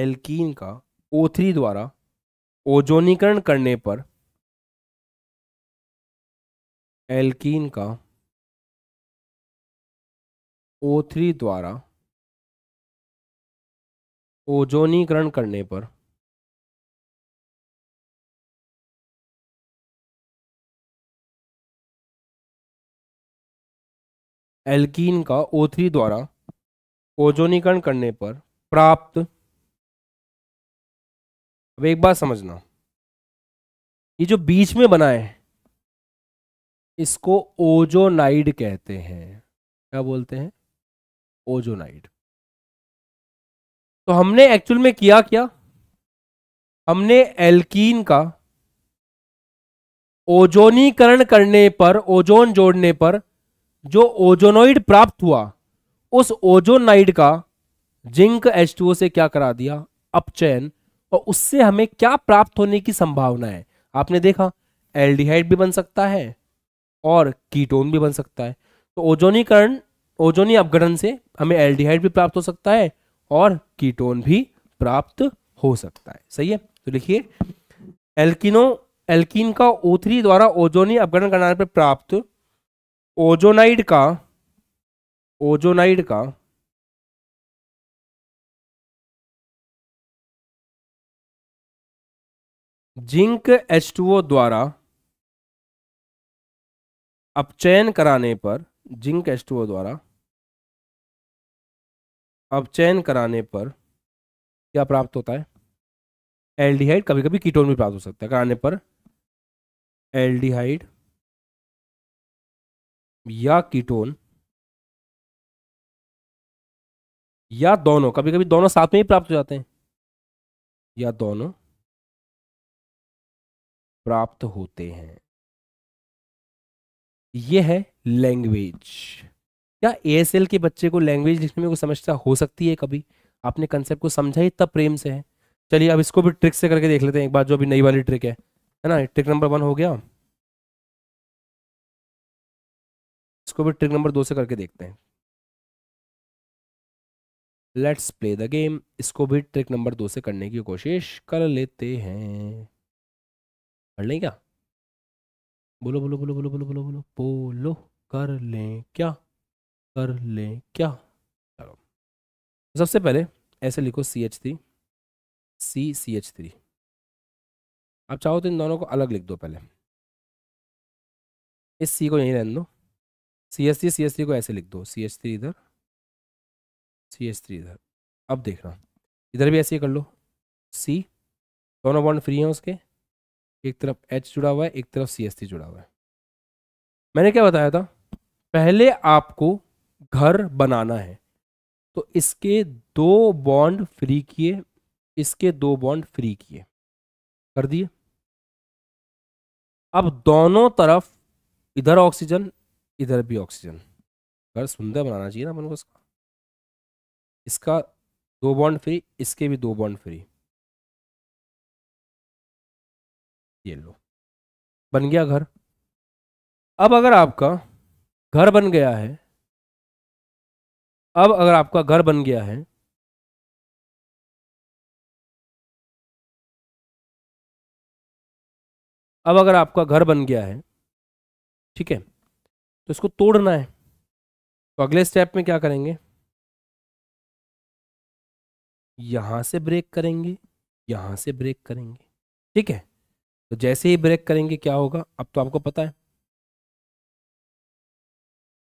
एल्कीन का ओ थ्री द्वारा ओजोनीकरण
करने पर एल्कीन का ओ थ्री द्वारा ओजोनीकरण करने पर एल्कीन का O3 द्वारा ओजोनीकरण करने पर प्राप्त अब एक बात समझना ये जो बीच में बना है इसको
ओजोनाइड कहते हैं क्या बोलते हैं ओजोनाइड तो हमने एक्चुअल में किया क्या हमने एल्कीन का ओजोनीकरण करने पर ओजोन जोड़ने पर जो ओजोनोइड प्राप्त हुआ उस ओजोनाइड का जिंक H2O से क्या करा दिया अपचयन और उससे हमें क्या प्राप्त होने की संभावना है आपने देखा एल्डिहाइड भी बन सकता है और कीटोन भी बन सकता है तो ओजोनीकरण ओजोनी अपगठन से हमें एल्डिहाइड भी प्राप्त हो सकता है और कीटोन भी प्राप्त हो सकता है सही है तो लिखिए एल्किनो एल्किन का ओ द्वारा ओजोनी अपगण कराने पर प्राप्त
ओजोनाइड का ओजोनाइड का जिंक एच द्वारा अपचयन कराने पर जिंक H2O द्वारा अब चयन
कराने पर क्या प्राप्त होता है एल्डिहाइड कभी कभी कीटोन भी प्राप्त हो
सकता है कराने पर एल्डिहाइड या कीटोन या दोनों कभी कभी दोनों साथ में ही प्राप्त हो जाते हैं या दोनों प्राप्त होते हैं यह है
लैंग्वेज क्या ए के बच्चे को लैंग्वेज लिखने में कोई समस्या हो सकती है कभी आपने कंसेप्ट को समझा ही तब प्रेम से है चलिए अब इसको भी ट्रिक से करके देख लेते हैं एक बार जो अभी नई वाली
ट्रिक है है ना ट्रिक नंबर वन हो गया इसको भी ट्रिक नंबर दो से करके देखते हैं लेट्स
प्ले द गेम इसको भी ट्रिक नंबर दो से करने की कोशिश कर लेते हैं कर लें क्या बोलो बोलो बोलो बोलो बोलो बोलो बोलो बोलो कर लें क्या कर लें क्या चलो सबसे पहले ऐसे लिखो C H three C C H three आप चाहो तो इन दोनों को अलग लिख दो पहले इस सी को यहीं रहने दो C H three C H three को ऐसे लिख दो सी एच थ्री इधर सी एच थ्री इधर अब देखना इधर भी ऐसे ही कर लो सी दोनों बॉन्ड फ्री हैं उसके एक तरफ एच जुड़ा हुआ है एक तरफ सी एस थ्री जुड़ा हुआ है मैंने क्या बताया था पहले आपको घर बनाना है तो इसके दो बॉन्ड फ्री किए इसके दो बॉन्ड फ्री किए कर दिए अब दोनों तरफ इधर ऑक्सीजन इधर भी ऑक्सीजन घर सुंदर बनाना चाहिए ना अपन को इसका इसका
दो बॉन्ड फ्री इसके भी दो बॉन्ड फ्री ये लो बन गया घर अब अगर आपका घर बन गया है अब अगर आपका घर बन गया है अब अगर आपका घर बन गया है ठीक है तो इसको तोड़ना है तो अगले स्टेप में क्या करेंगे
यहां से ब्रेक करेंगे यहां से ब्रेक करेंगे ठीक है तो जैसे ही ब्रेक करेंगे क्या होगा अब तो आपको पता है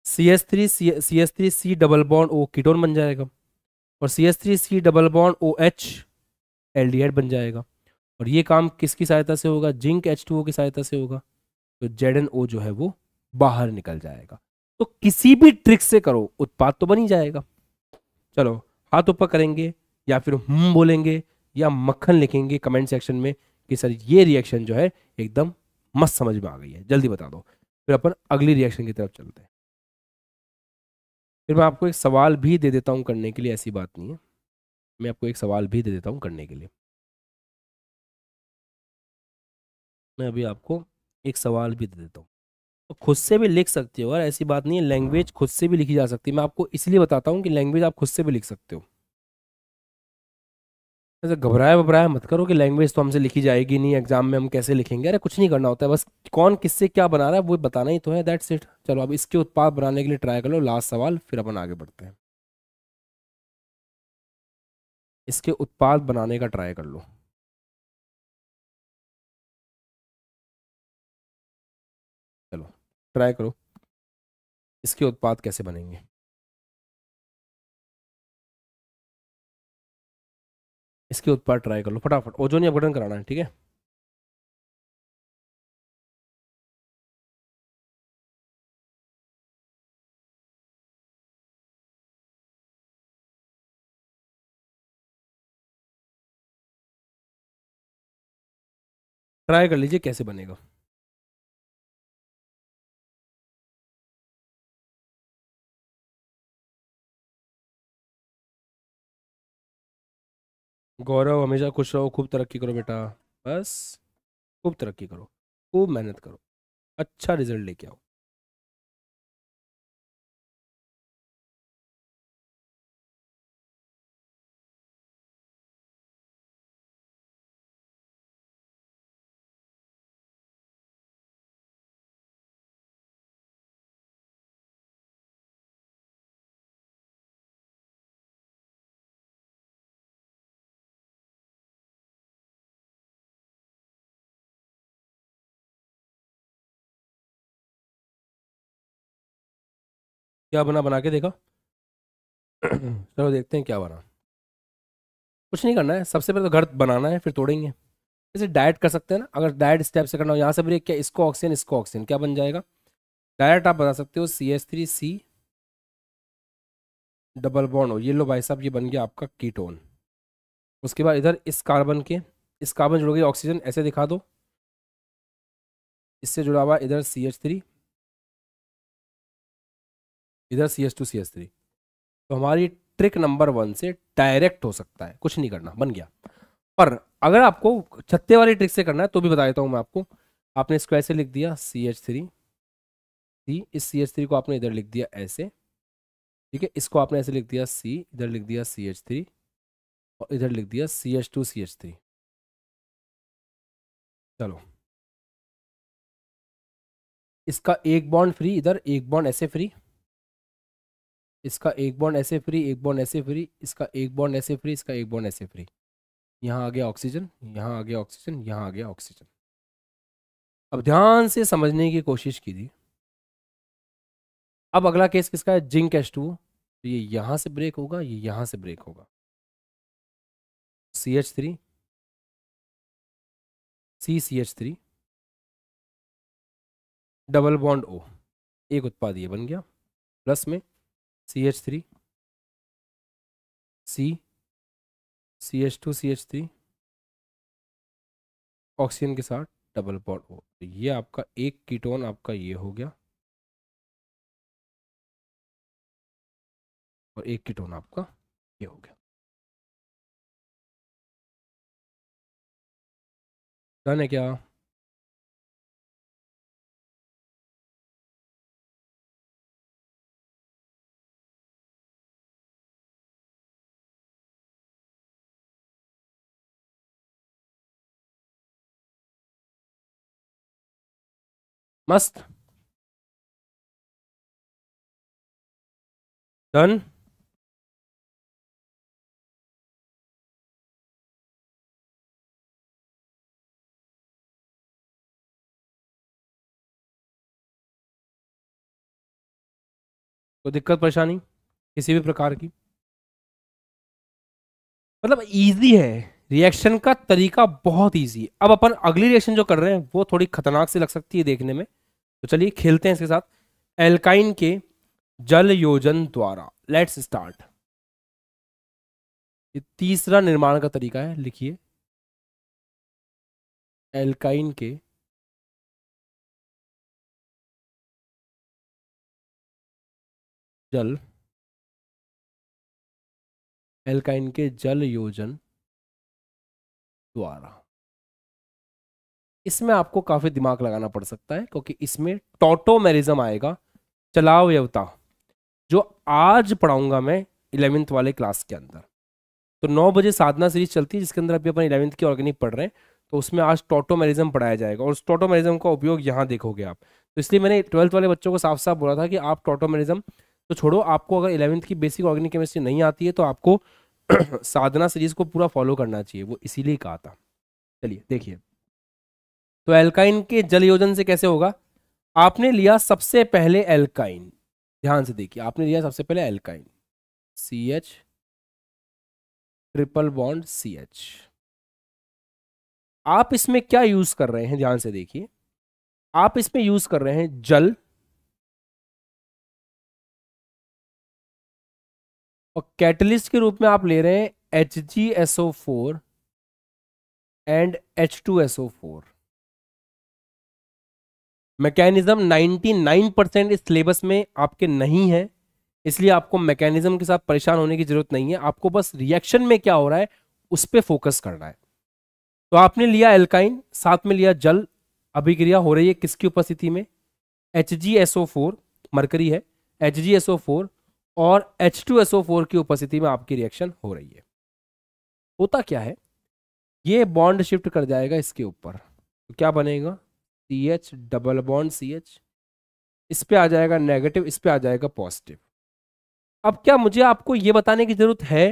C S three C S three C double bond O ketone बन जाएगा और C S three C double bond O H aldehyde बन जाएगा और ये काम किसकी सहायता से होगा जिंक एच टू ओ की सहायता से होगा तो जेड एन ओ जो है वो बाहर निकल जाएगा तो किसी भी ट्रिक से करो उत्पाद तो बन ही जाएगा चलो हाथ ऊपर करेंगे या फिर हम बोलेंगे या मक्खन लिखेंगे कमेंट सेक्शन में कि सर ये रिएक्शन जो है एकदम मस्त समझ में आ गई है जल्दी बता दो फिर अपन अगली रिएक्शन की तरफ चलते हैं फिर मैं आपको एक सवाल भी दे देता हूँ करने के लिए ऐसी बात नहीं है मैं आपको एक सवाल भी दे देता हूँ करने के लिए मैं अभी आपको एक सवाल भी दे देता हूँ तो खुद से भी लिख सकते हो और ऐसी बात नहीं है लैंग्वेज खुद से भी लिखी जा सकती है मैं आपको इसलिए बताता हूँ कि लैंग्वेज आप खुद से भी लिख सकते हो ऐसा घबराया वबराया मत करो कि लैंग्वेज तो हमसे लिखी जाएगी नहीं एग्जाम में हम कैसे लिखेंगे अरे कुछ नहीं करना होता है बस कौन किससे क्या बना रहा है वो बताना ही तो है दैट्स इट चलो अब इसके
उत्पाद बनाने के लिए ट्राई कर लो लास्ट सवाल फिर अपन आगे बढ़ते हैं इसके उत्पाद बनाने का ट्राई कर लो चलो ट्राई करो इसके उत्पाद कैसे बनेंगे इसके उत्पाद ट्राई कर लो फटाफट ओजोन ही अपघटन कराना है ठीक है ट्राई कर लीजिए कैसे बनेगा गौरव हमेशा खुश रहो खूब तरक्की करो बेटा बस खूब तरक्की करो खूब मेहनत करो अच्छा रिजल्ट लेके आओ क्या बना बना के देखा चलो देखते हैं क्या बना
कुछ नहीं करना है सबसे पहले तो घर बनाना है फिर तोड़ेंगे जैसे डाइट कर सकते हैं ना अगर डाइट स्टेप से करना हो यहाँ से ब्रेक क्या इसको ऑक्सीजन इसको ऑक्सीजन क्या बन जाएगा डायरेक्ट आप बना सकते हो C S three C double bond हो ये लो भाई साहब ये बन गया आपका कीटोन उसके बाद इधर इस कार्बन के इस कार्बन जुड़ोगे ऑक्सीजन ऐसे दिखा दो
इससे जुड़ा हुआ इधर सी एच थ्री इधर C S two C S three तो हमारी ट्रिक नंबर वन से
डायरेक्ट हो सकता है कुछ नहीं करना बन गया पर अगर आपको छत्ते वाली ट्रिक से करना है तो भी बता देता हूँ मैं आपको आपने स्क्वायर से लिख दिया सी एच थ्री सी इस सी एच थ्री को आपने इधर लिख दिया ऐसे ठीक है इसको आपने ऐसे लिख दिया सी इधर लिख दिया सी एच थ्री
और इधर लिख दिया C H two C H three चलो इसका एक बॉन्ड फ्री इधर एक बॉन्ड ऐसे
फ्री इसका एक बॉन्ड ऐसे फ्री एक बॉन्ड ऐसे फ्री इसका एक बॉन्ड ऐसे फ्री इसका एक बॉन्ड ऐसे फ्री यहाँ आ गया ऑक्सीजन यहाँ आ गया ऑक्सीजन यहाँ आ गया ऑक्सीजन अब ध्यान से समझने की कोशिश कीजिए अब अगला केस किसका है जिंक एच टू तो ये यहाँ से ब्रेक होगा ये यहाँ से ब्रेक होगा
C H three C C H three double bond O एक उत्पाद ये बन गया प्लस में C H three C C H two C H three oxygen के साथ डबल बॉन्ड हो तो ये आपका एक कीटोन आपका ये हो गया और एक कीटोन आपका ये हो गया डन है क्या मस्त डन तो दिक्कत परेशानी किसी भी प्रकार की
मतलब इजी है रिएक्शन का तरीका बहुत ईजी है अब अपन अगली रिएक्शन जो कर रहे हैं वो थोड़ी खतरनाक सी लग सकती है देखने में तो चलिए खेलते हैं इसके साथ एल्काइन के जल योजन द्वारा लेट्स स्टार्ट
ये तीसरा निर्माण का तरीका है लिखिए एल्काइन के जल एल्काइन के जल योजन द्वारा
इसमें आपको काफी दिमाग लगाना पड़ सकता है क्योंकि इसमें टोटोमेरिज्म आएगा चलाव जो आज पढ़ाऊंगा मैं इलेवेंथ वाले क्लास के अंदर तो नौ बजे साधना सीरीज चलती है जिसके अंदर अभी अपन इलेवेंथ की ऑर्गेनिक पढ़ रहे हैं तो उसमें आज टोटोमेरिज्म पढ़ाया जाएगा और उस टोटोमेरिज्म का उपयोग यहाँ देखोगे आप तो इसलिए मैंने ट्वेल्थ वाले बच्चों को साफ साफ बोला था कि आप टोटोमेरिज्म तो छोड़ो आपको अगर इलेवंथ की बेसिक ऑर्गेनिक केमिस्ट्री नहीं आती है तो आपको साधना सीरीज को पूरा फॉलो करना चाहिए वो इसीलिए कहा था चलिए देखिए तो एल्काइन के जल योजन से कैसे होगा आपने लिया सबसे पहले एल्काइन ध्यान से देखिए आपने लिया सबसे पहले alkyne C H triple bond C H आप इसमें क्या यूज कर रहे
हैं ध्यान से देखिए आप इसमें यूज कर रहे हैं जल और कैटलिस्ट के रूप में आप ले रहे हैं H G S O four and H two S O four
mechanism nine percent इस सिलेबस में आपके नहीं है इसलिए आपको मैकेनिज्म के साथ परेशान होने की जरूरत नहीं है आपको बस रिएक्शन में क्या हो रहा है उस पर फोकस करना है तो आपने लिया एल्काइन साथ में लिया जल अभिक्रिया हो रही है किसकी उपस्थिति में H G S O four mercury है H G S O four और H2SO4 की उपस्थिति में आपकी रिएक्शन हो रही है होता क्या है ये बॉन्ड शिफ्ट कर जाएगा इसके ऊपर तो क्या बनेगा C H double bond C H इस पर आ जाएगा नेगेटिव इस पर आ जाएगा पॉजिटिव अब क्या मुझे आपको ये बताने की जरूरत है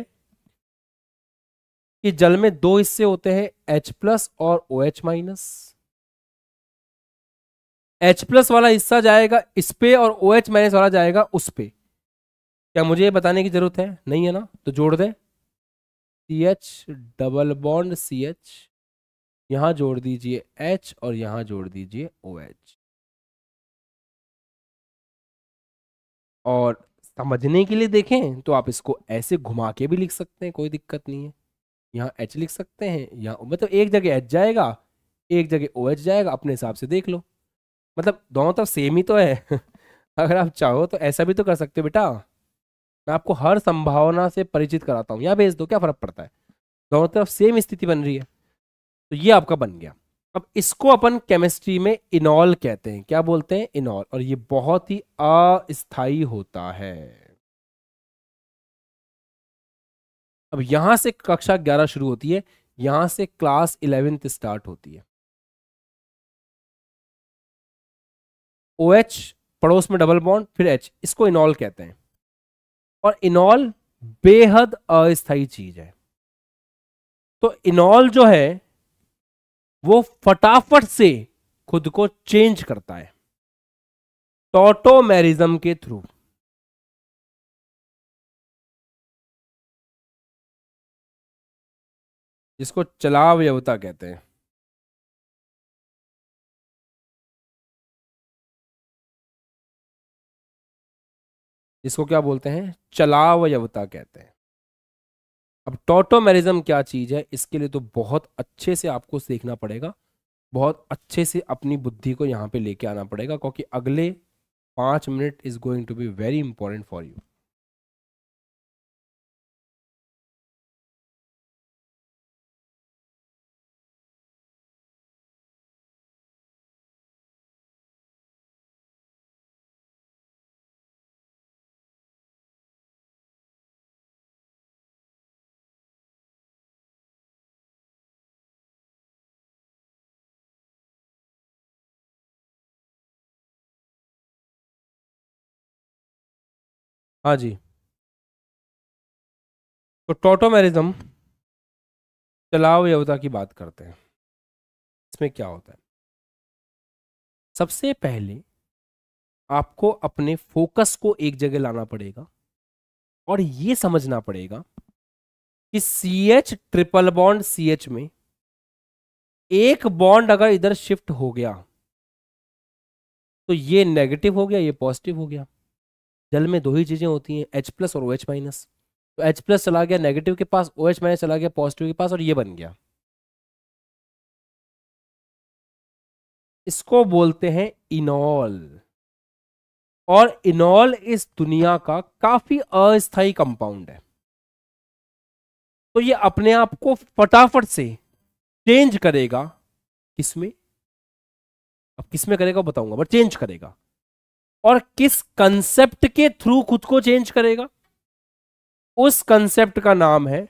कि जल में दो हिस्से होते हैं H प्लस और O H minus H plus वाला हिस्सा जाएगा इस पे और ओ एच माइनस वाला जाएगा उस पे क्या मुझे ये बताने की ज़रूरत है नहीं है ना तो जोड़ दें C H double bond C H यहाँ जोड़ दीजिए एच और यहाँ जोड़ दीजिए ओ एच और समझने के लिए देखें तो आप इसको ऐसे घुमा के भी लिख सकते हैं कोई दिक्कत नहीं है यहाँ एच लिख सकते हैं यहाँ मतलब एक जगह एच जाएगा एक जगह ओ एच जाएगा अपने हिसाब से देख लो मतलब दोनों तरफ सेम ही तो है अगर आप चाहो तो ऐसा भी तो कर सकते हो बेटा मैं आपको हर संभावना से परिचित कराता हूँ या भेज दो क्या फर्क पड़ता है दोनों तरफ सेम स्थिति बन रही है तो ये आपका बन गया अब इसको अपन केमिस्ट्री में इनॉल कहते हैं क्या बोलते हैं इनॉल और ये बहुत ही अस्थाई होता है अब यहां से कक्षा ग्यारह शुरू होती है यहां से क्लास इलेवेंथ स्टार्ट होती है ओ OH, एच पड़ोस में डबल बॉन्ड फिर एच इसको इनॉल कहते हैं और इनॉल बेहद अस्थाई चीज है तो इनॉल जो है वो फटाफट
से खुद को चेंज करता है टोटोमेरिज्म के थ्रू जिसको चलाव कहते हैं जिसको क्या बोलते हैं चलावयवता कहते हैं अब
टोटोमेरिज्म क्या चीज़ है इसके लिए तो बहुत अच्छे से आपको सीखना पड़ेगा बहुत अच्छे से अपनी बुद्धि को यहाँ पे लेके आना पड़ेगा क्योंकि अगले पाँच minute is going to
be very important for you हाँ जी तो टोटोमेरिज्म चलाव यवता की बात करते हैं इसमें क्या होता है सबसे पहले आपको अपने फोकस
को एक जगह लाना पड़ेगा और ये समझना पड़ेगा कि C H triple bond C H में एक बॉन्ड अगर इधर शिफ्ट हो गया तो ये नेगेटिव हो गया ये पॉजिटिव हो गया जल में दो ही चीज़ें होती हैं एच प्लस और ओ एच माइनस तो एच प्लस चला गया नेगेटिव के पास ओ एच
माइनस चला गया पॉजिटिव के पास और ये बन गया इसको बोलते हैं इनॉल और इनॉल
इस दुनिया का काफी अस्थाई कंपाउंड है तो ये अपने आप को फटाफट से चेंज करेगा किसमें अब किसमें करेगा बताऊंगा बट चेंज करेगा और किस कंसेप्ट के थ्रू खुद को चेंज करेगा उस कंसेप्ट का नाम है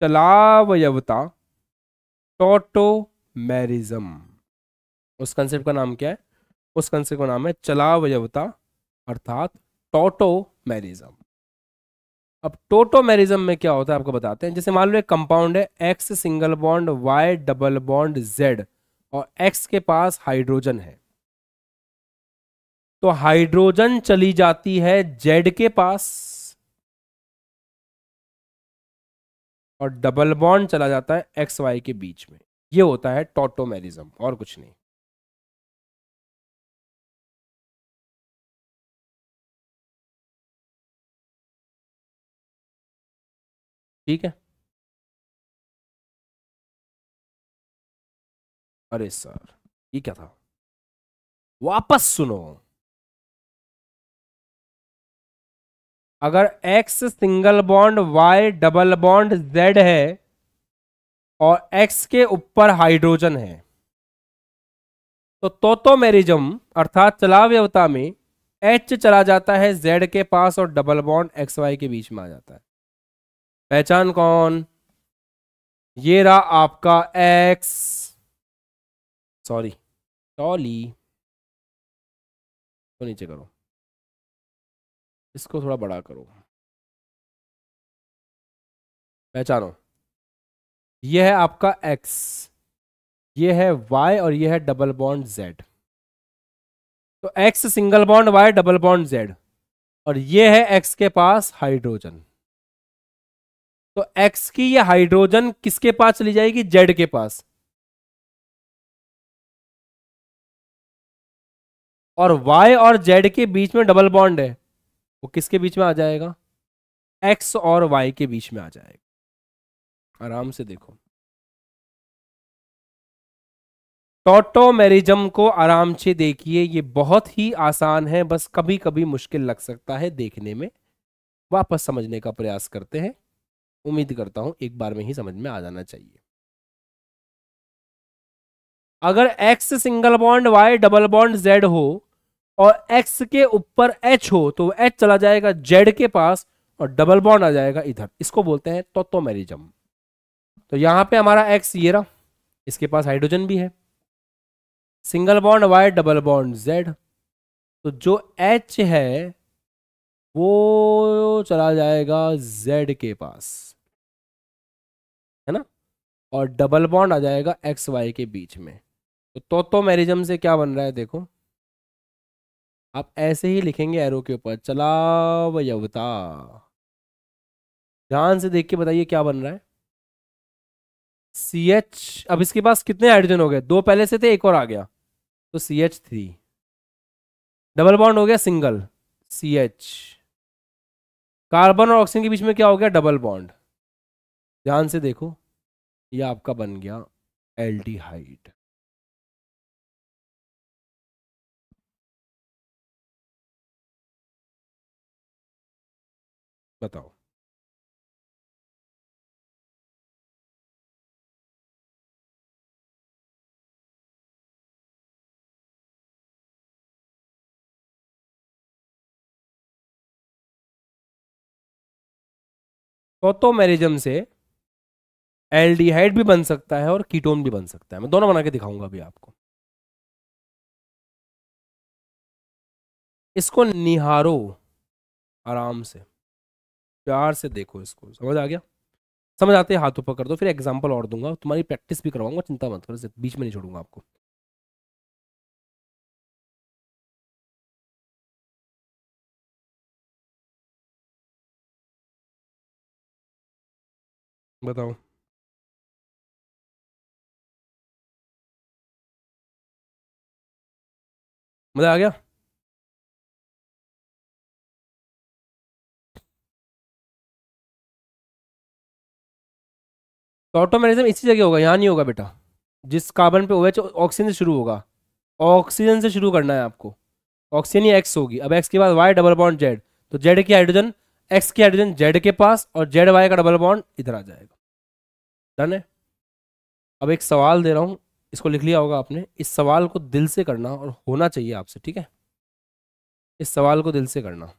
तलावयवता
टोटोमेरिज्म
उस कंसेप्ट का नाम क्या है उस कंसेप्ट का नाम है चलावयवता अर्थात टोटोमेरिज्म अब टोटोमेरिज्म में क्या होता है आपको बताते हैं जैसे मान लो एक कंपाउंड है X single bond Y double bond Z और एक्स के पास हाइड्रोजन है तो हाइड्रोजन चली जाती है जेड के पास
और डबल बॉन्ड चला जाता है एक्स वाई के बीच में ये होता है टोटोमेरिज्म और कुछ नहीं ठीक है अरे सर ये क्या था वापस सुनो अगर X single bond Y double bond
Z है और एक्स के ऊपर हाइड्रोजन है तो तोतोमेरिज्म अर्थात चलाव्यवता में एच चला जाता है जेड के पास और डबल बॉन्ड एक्स वाई के बीच में आ जाता है पहचान कौन
ये रहा आपका एक्स सॉरी टॉली तो नीचे करो इसको थोड़ा बड़ा करो पहचानो यह है आपका एक्स यह है वाई और
यह है डबल बॉन्ड जेड तो X single bond Y double bond Z और यह है एक्स के पास हाइड्रोजन तो एक्स की यह हाइड्रोजन किसके पास चली जाएगी जेड के पास और वाई और जेड के बीच में डबल बॉन्ड
है वो किसके बीच में आ जाएगा एक्स और वाई के बीच में आ जाएगा आराम से देखो
टोटोमेरिज्म को आराम से देखिए ये बहुत ही आसान है बस कभी कभी मुश्किल लग सकता है देखने में वापस समझने का प्रयास करते हैं उम्मीद करता हूं एक बार में ही समझ में आ जाना चाहिए अगर X single bond Y double bond Z हो और एक्स के ऊपर एच हो तो एच चला जाएगा जेड के पास और डबल बॉन्ड आ जाएगा इधर इसको बोलते हैं तोतोमेरिज्म तो यहां पे हमारा एक्स ये रहा इसके पास हाइड्रोजन भी है single bond Y double bond Z तो जो एच है वो चला जाएगा जेड के पास है ना और डबल बॉन्ड आ जाएगा एक्स वाई के बीच में तो मैरिजम से क्या बन रहा है देखो आप ऐसे ही लिखेंगे एरो के ऊपर चलावयवता ध्यान से देख के बताइए क्या बन रहा है सी एच अब इसके पास कितने हाइड्रोजन हो गए दो पहले से थे एक और आ गया तो C H three double bond हो गया सिंगल सी एच कार्बन और ऑक्सीजन के बीच में क्या हो गया डबल बॉन्ड ध्यान
से देखो ये आपका बन गया एल्डिहाइड बताओ टोटोमेरिज्म से एल्डिहाइड भी बन सकता है और कीटोन भी बन सकता है मैं दोनों बना के दिखाऊंगा अभी आपको इसको निहारो आराम से प्यार से देखो इसको समझ आ गया समझ आते हैं हाथ ऊपर कर दो फिर एग्जाम्पल और दूंगा तुम्हारी प्रैक्टिस भी करवाऊंगा चिंता मत करो बीच में नहीं छोड़ूंगा आपको बताओ मजा आ गया तो इसी जगह होगा यहाँ नहीं होगा बेटा जिस कार्बन पे ओएच ऑक्सीजन से
शुरू होगा ऑक्सीजन से शुरू करना है आपको ऑक्सीजन ही एक्स होगी अब एक्स के बाद वाई डबल बॉन्ड जेड तो जेड की हाइड्रोजन एक्स की हाइड्रोजन जेड के पास और जेड वाई का डबल बॉन्ड इधर आ जाएगा डन है अब एक सवाल दे रहा हूँ इसको लिख लिया होगा आपने
इस सवाल को दिल से करना और होना चाहिए आपसे ठीक है इस सवाल को दिल से करना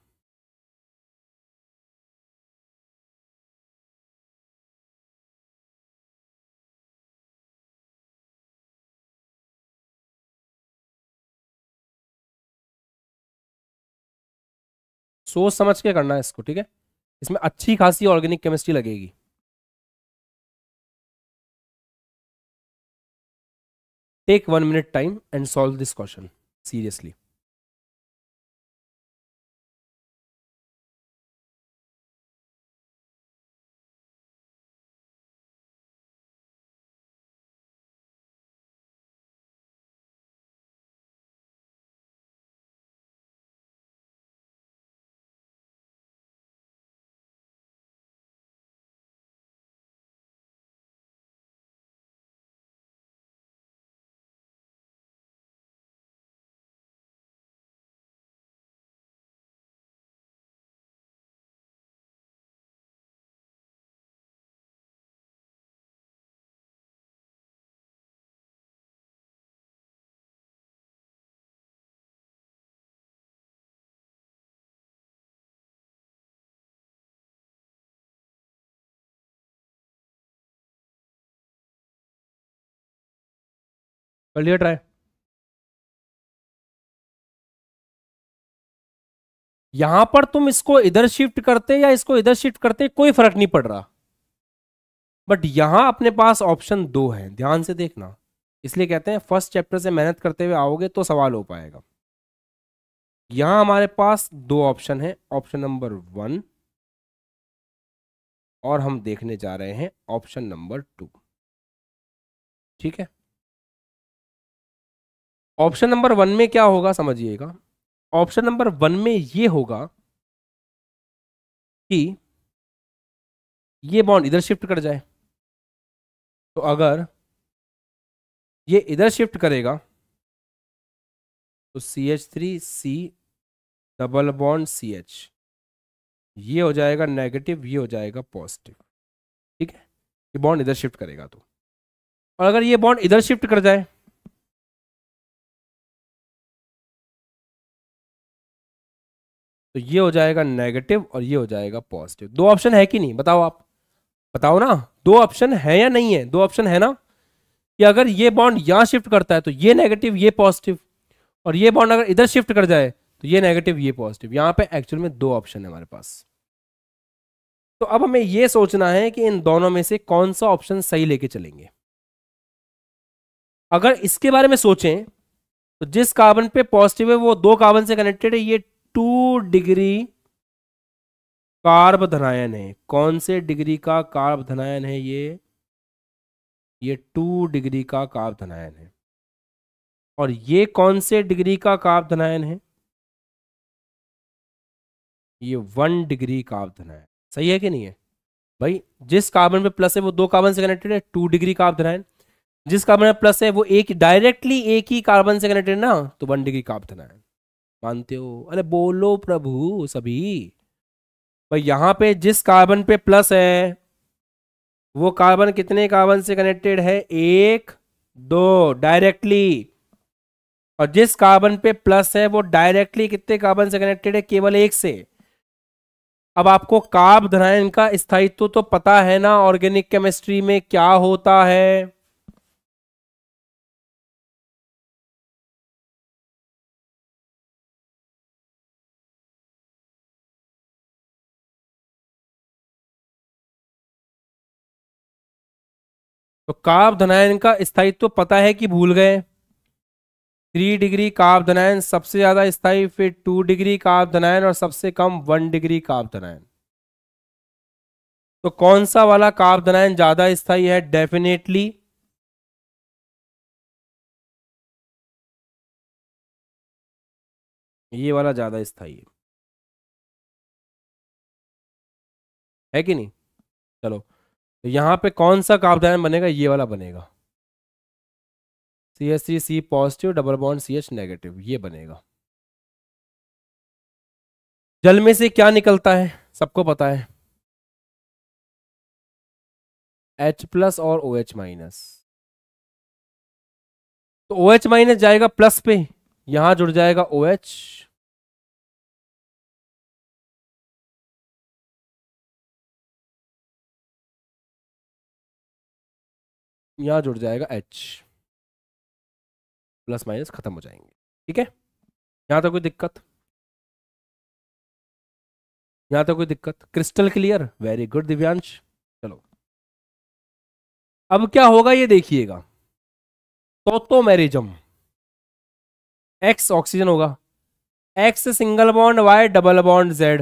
सोच समझ के करना है इसको ठीक है इसमें अच्छी खासी ऑर्गेनिक केमिस्ट्री लगेगी take one minute time and solve this question seriously कर लिया ट्राई यहां पर तुम इसको इधर शिफ्ट करते या इसको इधर शिफ्ट करते कोई फर्क नहीं पड़ रहा
बट यहां अपने पास ऑप्शन दो है ध्यान से देखना इसलिए कहते हैं फर्स्ट चैप्टर से मेहनत करते हुए आओगे तो सवाल हो पाएगा यहां हमारे पास दो
ऑप्शन है ऑप्शन नंबर वन और हम देखने जा रहे हैं ऑप्शन नंबर टू ठीक है
ऑप्शन नंबर वन में क्या होगा समझिएगा ऑप्शन नंबर वन में ये होगा
कि ये बॉन्ड इधर शिफ्ट कर जाए तो अगर ये इधर शिफ्ट करेगा तो C H three C double bond
C H ये हो जाएगा नेगेटिव ये हो जाएगा पॉजिटिव ठीक है
ये बॉन्ड इधर शिफ्ट करेगा तो और अगर ये बॉन्ड इधर शिफ्ट कर जाए तो ये हो जाएगा नेगेटिव और ये हो जाएगा पॉजिटिव दो ऑप्शन है कि नहीं बताओ आप बताओ ना
दो ऑप्शन है या नहीं है दो ऑप्शन है ना कि अगर ये बॉन्ड यहां शिफ्ट करता है तो ये नेगेटिव ये पॉजिटिव और ये बॉन्ड अगर इधर शिफ्ट कर जाए तो ये नेगेटिव ये पॉजिटिव यहां पे एक्चुअल में दो ऑप्शन है हमारे पास तो अब हमें ये सोचना है कि इन दोनों में से कौन सा ऑप्शन सही लेके चलेंगे अगर इसके बारे में सोचें तो जिस कार्बन पे पॉजिटिव है वो दो कार्बन से कनेक्टेड है ये टू डिग्री कार्ब धनायन है कौन से डिग्री का कार्ब धनायन है ये ये टू डिग्री का कार्ब धनायन है और ये कौन से डिग्री का कार्ब धनायन है ये वन डिग्री कार्ब धनायन सही है कि नहीं है भाई जिस कार्बन पे प्लस है वो दो कार्बन से कनेक्टेड है टू डिग्री कार्ब धनायन जिस कार्बन में प्लस है वो एक डायरेक्टली एक ही कार्बन से कनेक्टेड ना तो वन डिग्री कार्ब धनायन मानते हो अरे बोलो प्रभु सभी भाई यहाँ पे जिस कार्बन पे प्लस है वो कार्बन कितने कार्बन से कनेक्टेड है एक दो डायरेक्टली और जिस कार्बन पे प्लस है वो डायरेक्टली कितने कार्बन से कनेक्टेड है केवल एक से अब आपको काब धनायन का स्थायित्व तो पता है ना ऑर्गेनिक
केमिस्ट्री में क्या होता है तो काप धनायन का स्थायित्व तो पता है कि भूल गए
थ्री डिग्री काप धनायन सबसे ज्यादा स्थायी फिर टू डिग्री काप धनायन और सबसे कम वन डिग्री काप धनायन तो कौन सा वाला काप धनायन
ज्यादा स्थायी है डेफिनेटली ये वाला ज्यादा स्थायी है है कि नहीं चलो तो यहाँ पे कौन सा कार्ब डायन बनेगा ये वाला बनेगा C S C C positive double bond C H negative ये बनेगा जल में से क्या निकलता है सबको पता है एच प्लस और ओ एच माइनस तो ओ एच माइनस जाएगा प्लस पे यहां जुड़ जाएगा ओ OH, एच यहाँ जुड़ जाएगा एच प्लस माइनस खत्म हो जाएंगे ठीक है यहाँ तो कोई दिक्कत
यहाँ तो कोई दिक्कत crystal clear very good Divyansh चलो अब क्या होगा ये देखिएगा तो मैरिजम एक्स ऑक्सीजन होगा X single bond Y double bond
Z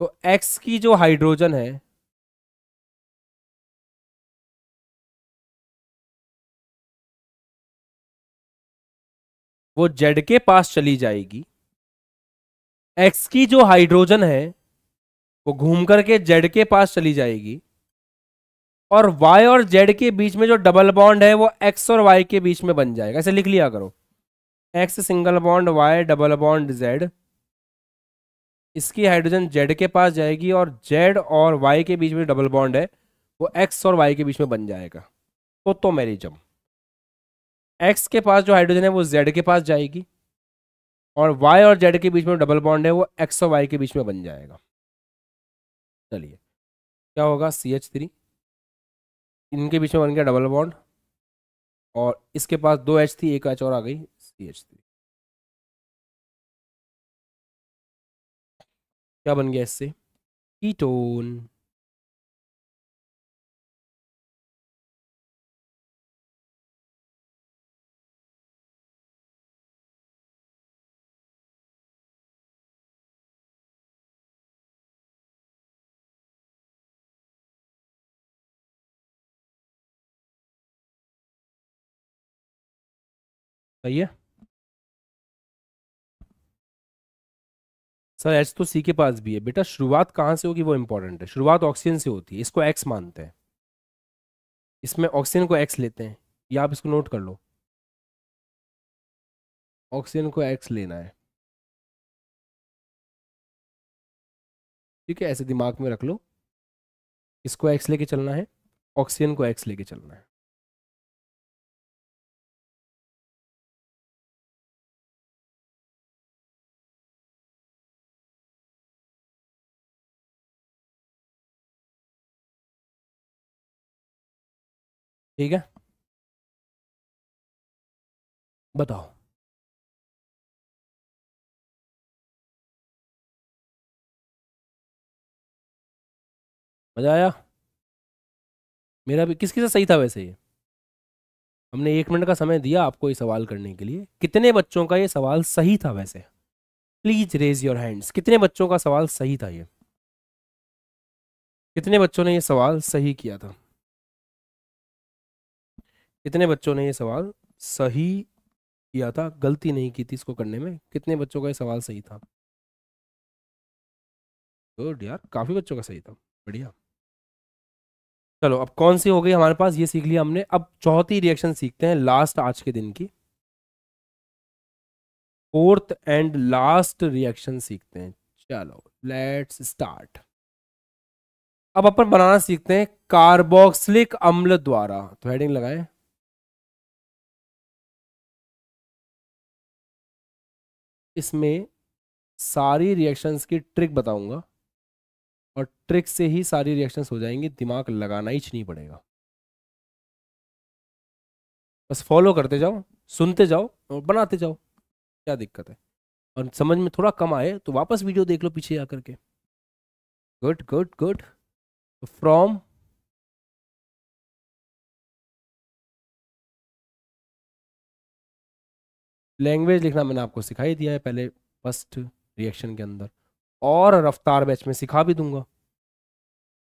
तो एक्स की जो हाइड्रोजन है वो जेड के पास चली जाएगी
एक्स की जो हाइड्रोजन है वो घूम करके जेड के पास चली जाएगी और वाई और जेड के बीच में जो डबल बॉन्ड है वो एक्स और वाई के बीच में बन जाएगा ऐसे लिख लिया करो X single bond Y double bond Z इसकी हाइड्रोजन जेड के पास जाएगी और जेड और वाई के बीच में डबल बॉन्ड है वो एक्स और वाई के बीच में बन जाएगा तो तो मैरिजम एक्स के पास जो हाइड्रोजन है वो जेड के पास जाएगी और वाई और जेड के बीच में डबल बॉन्ड है वो एक्स और वाई के बीच में बन जाएगा चलिए क्या होगा सी एच थ्री
इनके बीच में बन गया डबल बॉन्ड और इसके पास दो एच थी एक एच और आ गई सी एच थ्री क्या बन गया इससे कीटोन सही है
सर एच तो सी के पास भी है बेटा शुरुआत कहाँ से होगी वो इम्पोर्टेंट है शुरुआत ऑक्सीजन से होती है इसको एक्स मानते
हैं इसमें ऑक्सीजन को एक्स लेते हैं या आप इसको नोट कर लो ऑक्सीजन को एक्स लेना है ठीक है ऐसे दिमाग में रख लो इसको एक्स लेके चलना है ऑक्सीजन को एक्स लेके चलना है ठीक है बताओ मज़ा आया मेरा भी किस किस सही था वैसे ये हमने एक मिनट का समय दिया आपको
ये सवाल करने के लिए कितने बच्चों का ये सवाल सही था वैसे प्लीज रेज योर हैंड्स कितने बच्चों का सवाल सही था ये कितने बच्चों ने ये सवाल सही किया था कितने बच्चों ने ये सवाल सही किया था गलती नहीं की थी इसको करने में कितने बच्चों का ये सवाल सही था गुड यार काफ़ी बच्चों का सही था बढ़िया चलो अब कौन सी हो गई हमारे पास ये सीख लिया हमने अब चौथी रिएक्शन सीखते हैं लास्ट आज के दिन की फोर्थ एंड लास्ट रिएक्शन सीखते हैं चलो लेट्स स्टार्ट अब अपन बनाना सीखते हैं
कार्बोक्सिलिक अम्ल द्वारा तो हेडिंग लगाए इसमें सारी
रिएक्शंस की ट्रिक बताऊंगा और ट्रिक से ही सारी रिएक्शंस हो जाएंगी दिमाग लगाना ही नहीं पड़ेगा बस फॉलो करते जाओ सुनते जाओ और बनाते जाओ क्या दिक्कत है और समझ में थोड़ा कम आए तो वापस
वीडियो देख लो पीछे आकर के good good good from language लिखना मैंने आपको सिखा ही दिया है पहले फर्स्ट रिएक्शन के अंदर
और रफ्तार बैच में सिखा भी दूंगा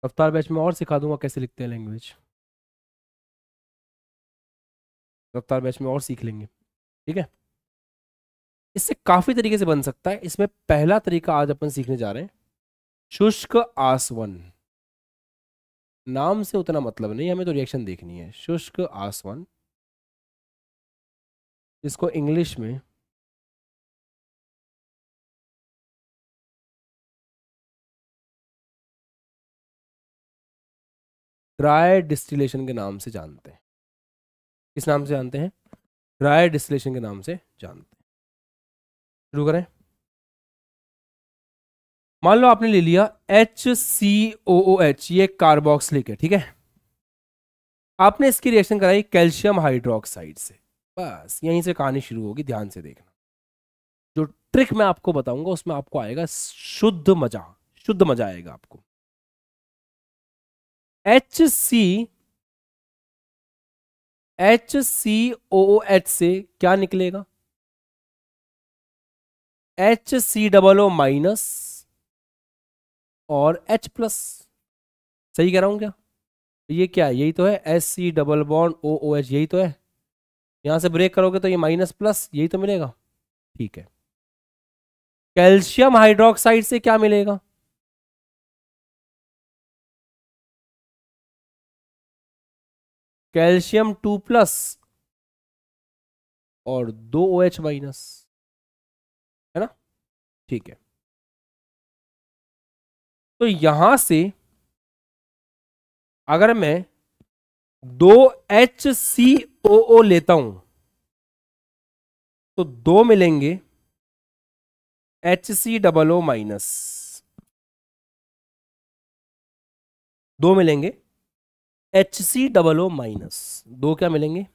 रफ्तार बैच में और सिखा दूंगा कैसे लिखते हैं लैंग्वेज रफ्तार बैच में और सीख लेंगे ठीक है इससे काफ़ी तरीके से बन सकता है इसमें पहला तरीका आज अपन सीखने जा रहे हैं शुष्क आसवन नाम
से उतना मतलब नहीं हमें तो रिएक्शन देखनी है शुष्क आसवन इसको इंग्लिश में ड्राई डिस्टिलेशन के नाम से जानते हैं किस नाम से जानते हैं
ड्राई डिस्टिलेशन के नाम से जानते हैं शुरू करें मान लो आपने ले लिया H C O O H ये कार्बोक्सिलिक है ठीक है आपने इसकी रिएक्शन कराई कैल्शियम हाइड्रोक्साइड से बस यहीं से कहानी शुरू होगी ध्यान से देखना जो ट्रिक मैं आपको बताऊंगा उसमें आपको आएगा शुद्ध मजा शुद्ध मजा आएगा आपको H C H C O H से क्या निकलेगा H C double O minus और एच प्लस सही कह रहा हूं क्या ये क्या यही तो है S C double bond O O H यही तो है यहां से ब्रेक करोगे
तो ये माइनस प्लस यही तो मिलेगा ठीक है कैल्शियम हाइड्रोक्साइड से क्या मिलेगा कैल्शियम टू प्लस और दो ओ एच माइनस है ना ठीक है तो यहां से अगर मैं दो एच सी ओ ओ लेता हूं तो दो मिलेंगे H C double O minus दो मिलेंगे
H C double O minus दो क्या मिलेंगे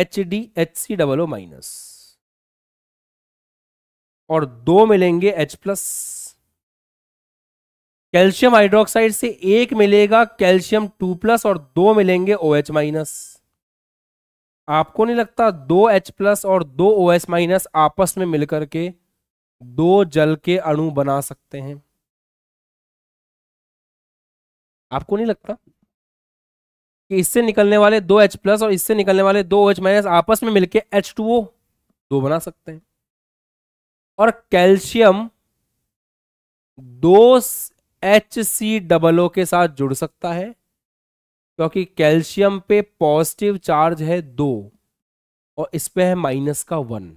H D H C double O minus और दो मिलेंगे एच प्लस कैल्शियम हाइड्रोक्साइड से एक मिलेगा कैल्शियम टू प्लस और दो मिलेंगे ओ एच माइनस आपको नहीं लगता दो एच प्लस और दो ओ एच माइनस आपस में मिलकर के दो जल के अणु बना सकते हैं आपको नहीं लगता कि इससे निकलने वाले दो एच प्लस और इससे निकलने वाले दो ओ एच माइनस आपस में मिलके एच टू ओ दो बना सकते हैं और कैल्शियम दो एच सी डबल ओ के साथ जुड़ सकता है क्योंकि कैल्शियम पे पॉजिटिव चार्ज है दो और इस पे है माइनस का वन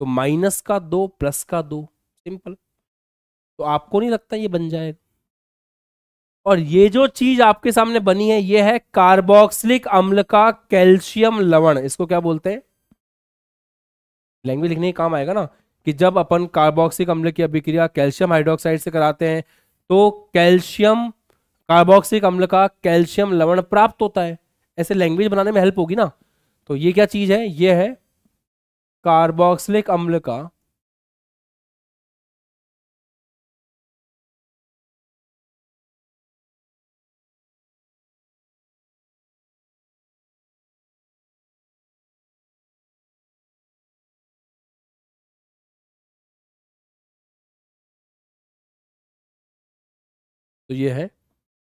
तो माइनस का दो प्लस का दो सिंपल तो आपको नहीं लगता ये बन जाएगा और ये जो चीज आपके सामने बनी है ये है कार्बोक्सिलिक अम्ल का कैल्शियम लवण इसको क्या बोलते हैं लैंग्वेज लिखने का काम आएगा ना कि जब अपन कार्बोक्सिलिक अम्ल की अभिक्रिया कैल्शियम हाइड्रोक्साइड से कराते हैं तो कैल्शियम कार्बोक्सिक अम्ल का कैल्शियम लवण प्राप्त होता है ऐसे लैंग्वेज बनाने में हेल्प होगी ना तो ये क्या चीज है ये है
कार्बोक्सिलिक अम्ल का तो ये है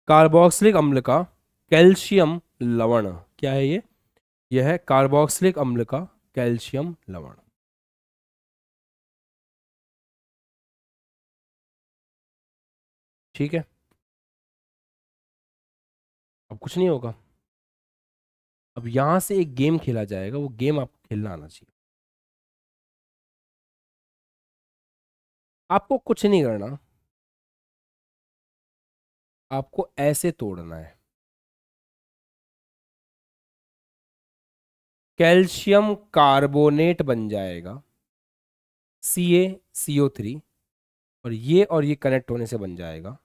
कार्बोक्सिलिक अम्ल का
कैल्शियम लवण क्या है ये यह है कार्बोक्सिलिक अम्ल का
कैल्शियम लवण ठीक है अब कुछ नहीं होगा अब यहां से एक गेम खेला जाएगा वो गेम आपको खेलना आना चाहिए आपको कुछ नहीं करना आपको ऐसे तोड़ना है कैल्शियम कार्बोनेट बन जाएगा सी ए सी ओ थ्री और
ये और ये कनेक्ट होने से बन जाएगा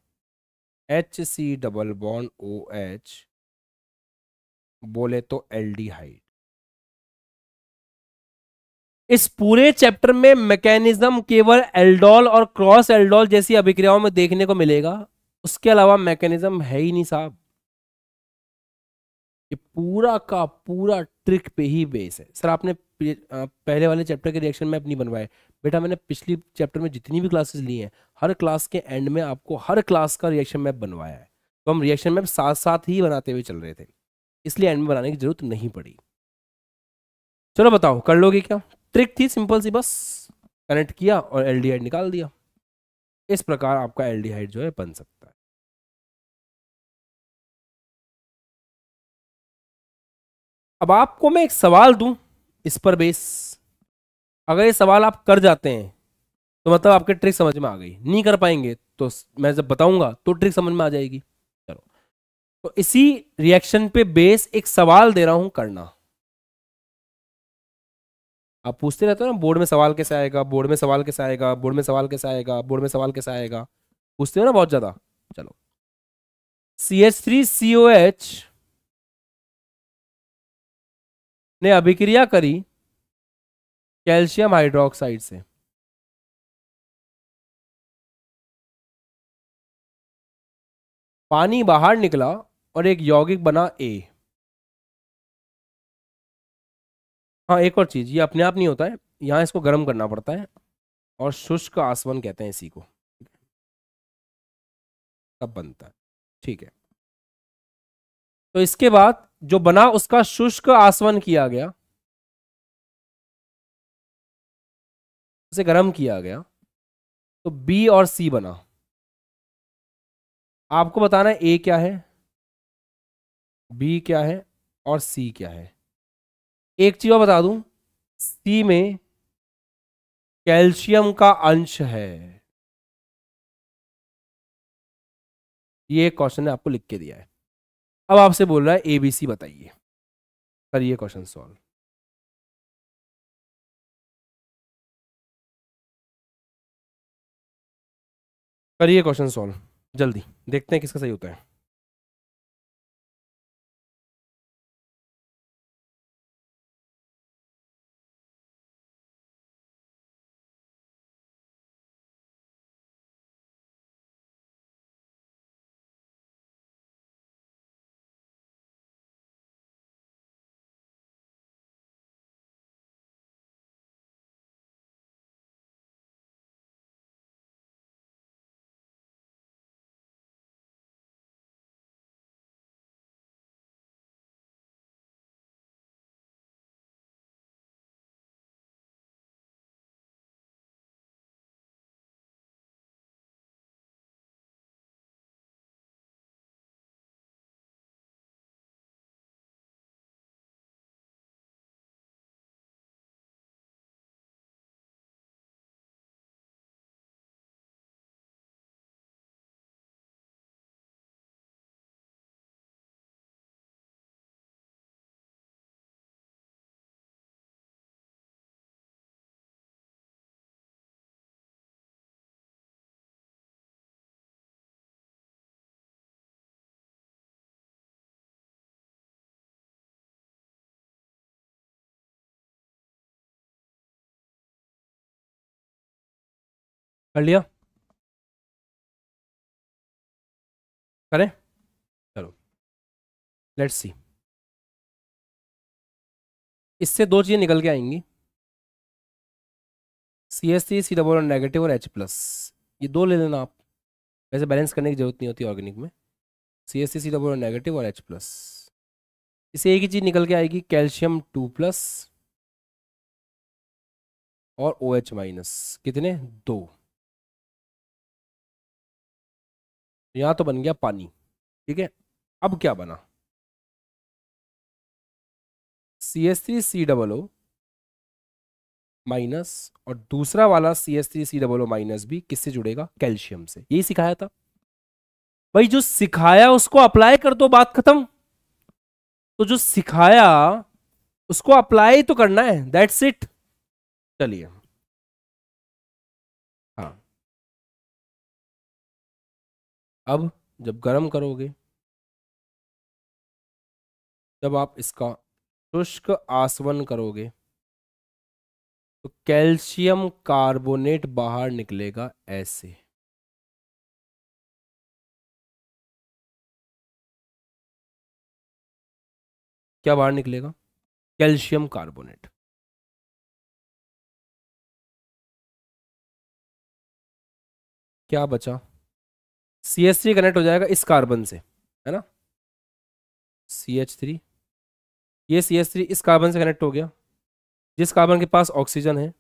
H C double bond O H
बोले तो एल डी हाइट इस पूरे चैप्टर में मैकेनिज्म केवल एल्डोल और क्रॉस एल्डोल
जैसी अभिक्रियाओं में देखने को मिलेगा उसके अलावा मैकेनिज्म है ही नहीं साहब ये पूरा का पूरा ट्रिक पे ही बेस है सर आपने पहले वाले चैप्टर के रिएक्शन मैप नहीं बनवाए बेटा मैंने पिछली चैप्टर में जितनी भी क्लासेस ली हैं हर क्लास के एंड में आपको हर क्लास का रिएक्शन मैप बनवाया है तो हम रिएक्शन मैप साथ साथ ही बनाते हुए चल रहे थे इसलिए एंड में बनाने की जरूरत नहीं पड़ी चलो बताओ कर लोगे क्या ट्रिक थी सिंपल सी बस कनेक्ट किया और एल निकाल दिया
इस प्रकार आपका एल जो है बन सकता अब आपको मैं एक सवाल दूं इस पर बेस
अगर ये सवाल आप कर जाते हैं तो मतलब आपके ट्रिक समझ में आ गई नहीं कर पाएंगे तो मैं जब बताऊंगा तो ट्रिक समझ में आ जाएगी चलो तो इसी रिएक्शन पे बेस एक सवाल दे रहा हूं करना आप पूछते रहते हो ना बोर्ड में सवाल कैसे आएगा बोर्ड में सवाल कैसे आएगा बोर्ड में सवाल कैसे आएगा बोर्ड में सवाल कैसे आएगा पूछते हो ना बहुत ज्यादा चलो C H three C O H
ने अभिक्रिया करी कैल्शियम हाइड्रोक्साइड से पानी बाहर निकला और एक यौगिक बना ए हाँ एक और चीज़
ये अपने आप नहीं होता है यहां इसको गर्म करना पड़ता है और शुष्क आसवन कहते हैं इसी को
तब बनता है ठीक है तो इसके बाद जो बना उसका शुष्क आसवन किया गया उसे गर्म किया गया तो बी और सी बना आपको बताना है ए क्या है
बी क्या है और सी क्या है एक चीज और बता दूं
सी में कैल्शियम का अंश है ये क्वेश्चन ने आपको लिख के दिया है अब आपसे बोल रहा है ए बी सी बताइए करिए क्वेश्चन सॉल्व करिए क्वेश्चन सॉल्व जल्दी देखते हैं किसका सही होता है कर लिया करें चलो लेट्स सी इससे दो चीज़ें निकल के आएंगी C S C C double negative और एच प्लस ये दो
ले लेना आप वैसे बैलेंस करने की जरूरत नहीं होती ऑर्गेनिक में C S C C double negative और एच प्लस इससे एक ही चीज़ निकल के आएगी कैल्शियम टू प्लस
और ओ एच माइनस कितने दो यहाँ तो बन गया पानी ठीक है अब क्या बना C S three C double O
minus और दूसरा वाला C S three C double O minus भी किससे जुड़ेगा कैल्शियम से यही सिखाया था भाई जो सिखाया उसको अप्लाई कर दो बात खत्म
तो जो सिखाया उसको अप्लाई तो करना है दैट्स इट चलिए अब जब गर्म करोगे जब आप इसका शुष्क आसवन करोगे तो कैल्शियम कार्बोनेट बाहर निकलेगा ऐसे क्या बाहर निकलेगा कैल्शियम कार्बोनेट क्या बचा सी एच थ्री कनेक्ट हो जाएगा इस कार्बन से है ना
सी एच थ्री ये सी एच थ्री इस कार्बन से कनेक्ट हो गया जिस कार्बन के पास ऑक्सीजन है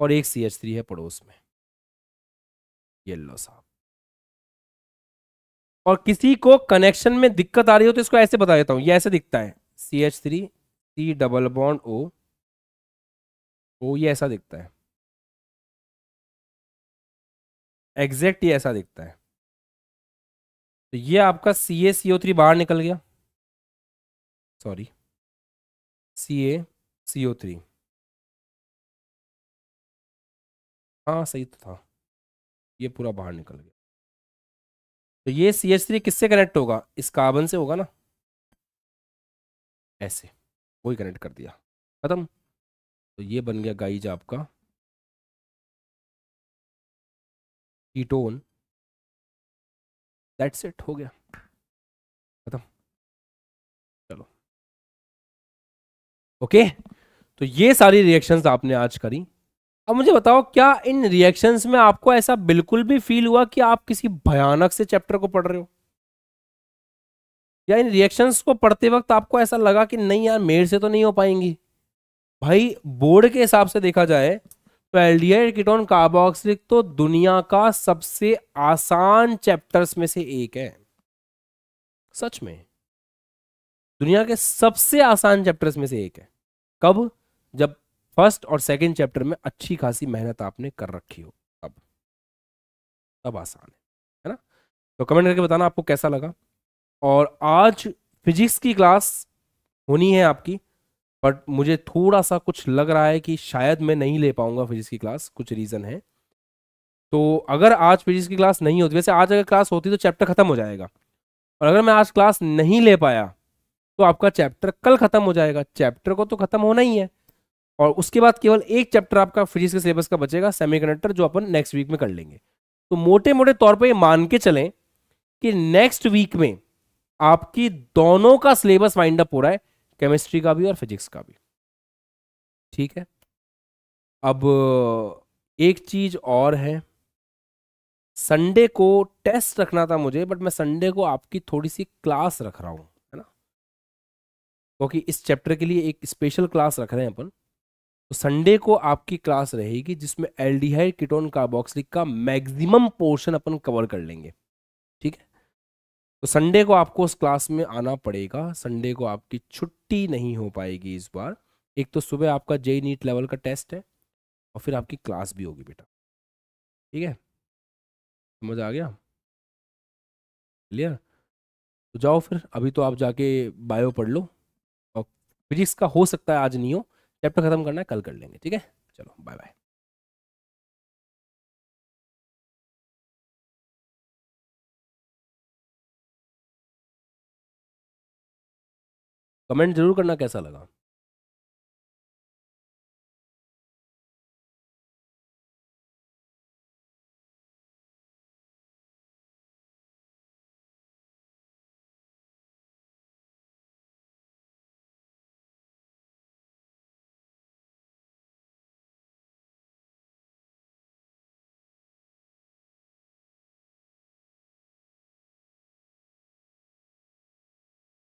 और एक सी एच थ्री है पड़ोस में येल्लो साहब और किसी को कनेक्शन में दिक्कत आ रही हो तो इसको ऐसे बता देता हूँ ये ऐसे दिखता है C H three C double bond O
O ये ऐसा दिखता है एग्जैक्ट ये ऐसा दिखता है तो ये आपका सी ए सी ओ थ्री बाहर निकल गया सॉरी सी ए सी ओ थ्री हाँ सही तो था ये पूरा बाहर निकल गया तो ये सी एच थ्री किससे कनेक्ट होगा इस कार्बन से होगा ना ऐसे वही कनेक्ट कर दिया खत्म तो ये बन गया गाइज आपका कीटोन दैट्स इट हो गया खत्म चलो ओके तो ये सारी
रिएक्शंस आपने आज करी अब मुझे बताओ क्या इन रिएक्शंस में आपको ऐसा बिल्कुल भी फील हुआ कि आप किसी भयानक से चैप्टर को पढ़ रहे हो या इन रिएक्शंस को पढ़ते वक्त आपको ऐसा लगा कि नहीं यार मेरे से तो नहीं हो पाएंगी भाई बोर्ड के हिसाब से देखा जाए पेल्डियर कीटोन कार्बोक्सिलिक तो दुनिया का सबसे आसान चैप्टर्स में से एक है सच में दुनिया के सबसे आसान चैप्टर्स में से एक है कब जब फर्स्ट और सेकंड चैप्टर में अच्छी खासी मेहनत आपने कर रखी हो तब तब आसान है है ना तो कमेंट करके बताना आपको कैसा लगा और आज फिजिक्स की क्लास होनी है आपकी बट मुझे थोड़ा सा कुछ लग रहा है कि शायद मैं नहीं ले पाऊंगा फिजिक्स की क्लास कुछ रीज़न है तो अगर आज फिजिक्स की क्लास नहीं होती वैसे आज अगर क्लास होती तो चैप्टर ख़त्म हो जाएगा और अगर मैं आज क्लास नहीं ले पाया तो आपका चैप्टर कल ख़त्म हो जाएगा चैप्टर को तो ख़त्म होना ही है और उसके बाद केवल एक चैप्टर आपका फिजिक्स के सिलेबस का बचेगा सेमी जो अपन नेक्स्ट वीक में कर लेंगे तो मोटे मोटे तौर पर ये मान के चलें कि नेक्स्ट वीक में आपकी दोनों का सिलेबस वाइंड अप हो रहा है केमिस्ट्री का भी और फिजिक्स का भी ठीक है अब एक चीज़ और है संडे को टेस्ट रखना था मुझे बट मैं संडे को आपकी थोड़ी सी क्लास रख रहा हूँ है ना क्योंकि इस चैप्टर के लिए एक स्पेशल क्लास रख रहे हैं अपन तो संडे को आपकी क्लास रहेगी जिसमें एल्डिहाइड कीटोन कार्बोक्सिलिक का मैक्सिमम पोर्शन अपन कवर कर लेंगे ठीक है तो संडे को आपको उस क्लास में आना पड़ेगा संडे को आपकी छुट्टी नहीं हो पाएगी इस बार एक तो सुबह आपका जेई नीट
लेवल का टेस्ट है और फिर आपकी क्लास भी होगी बेटा ठीक है समझ आ गया क्लियर तो जाओ फिर अभी तो आप
जाके बायो पढ़ लो और फिजिक्स का हो सकता है आज नहीं हो चैप्टर खत्म करना है कल
कर लेंगे ठीक है चलो बाय बाय कमेंट ज़रूर करना कैसा लगा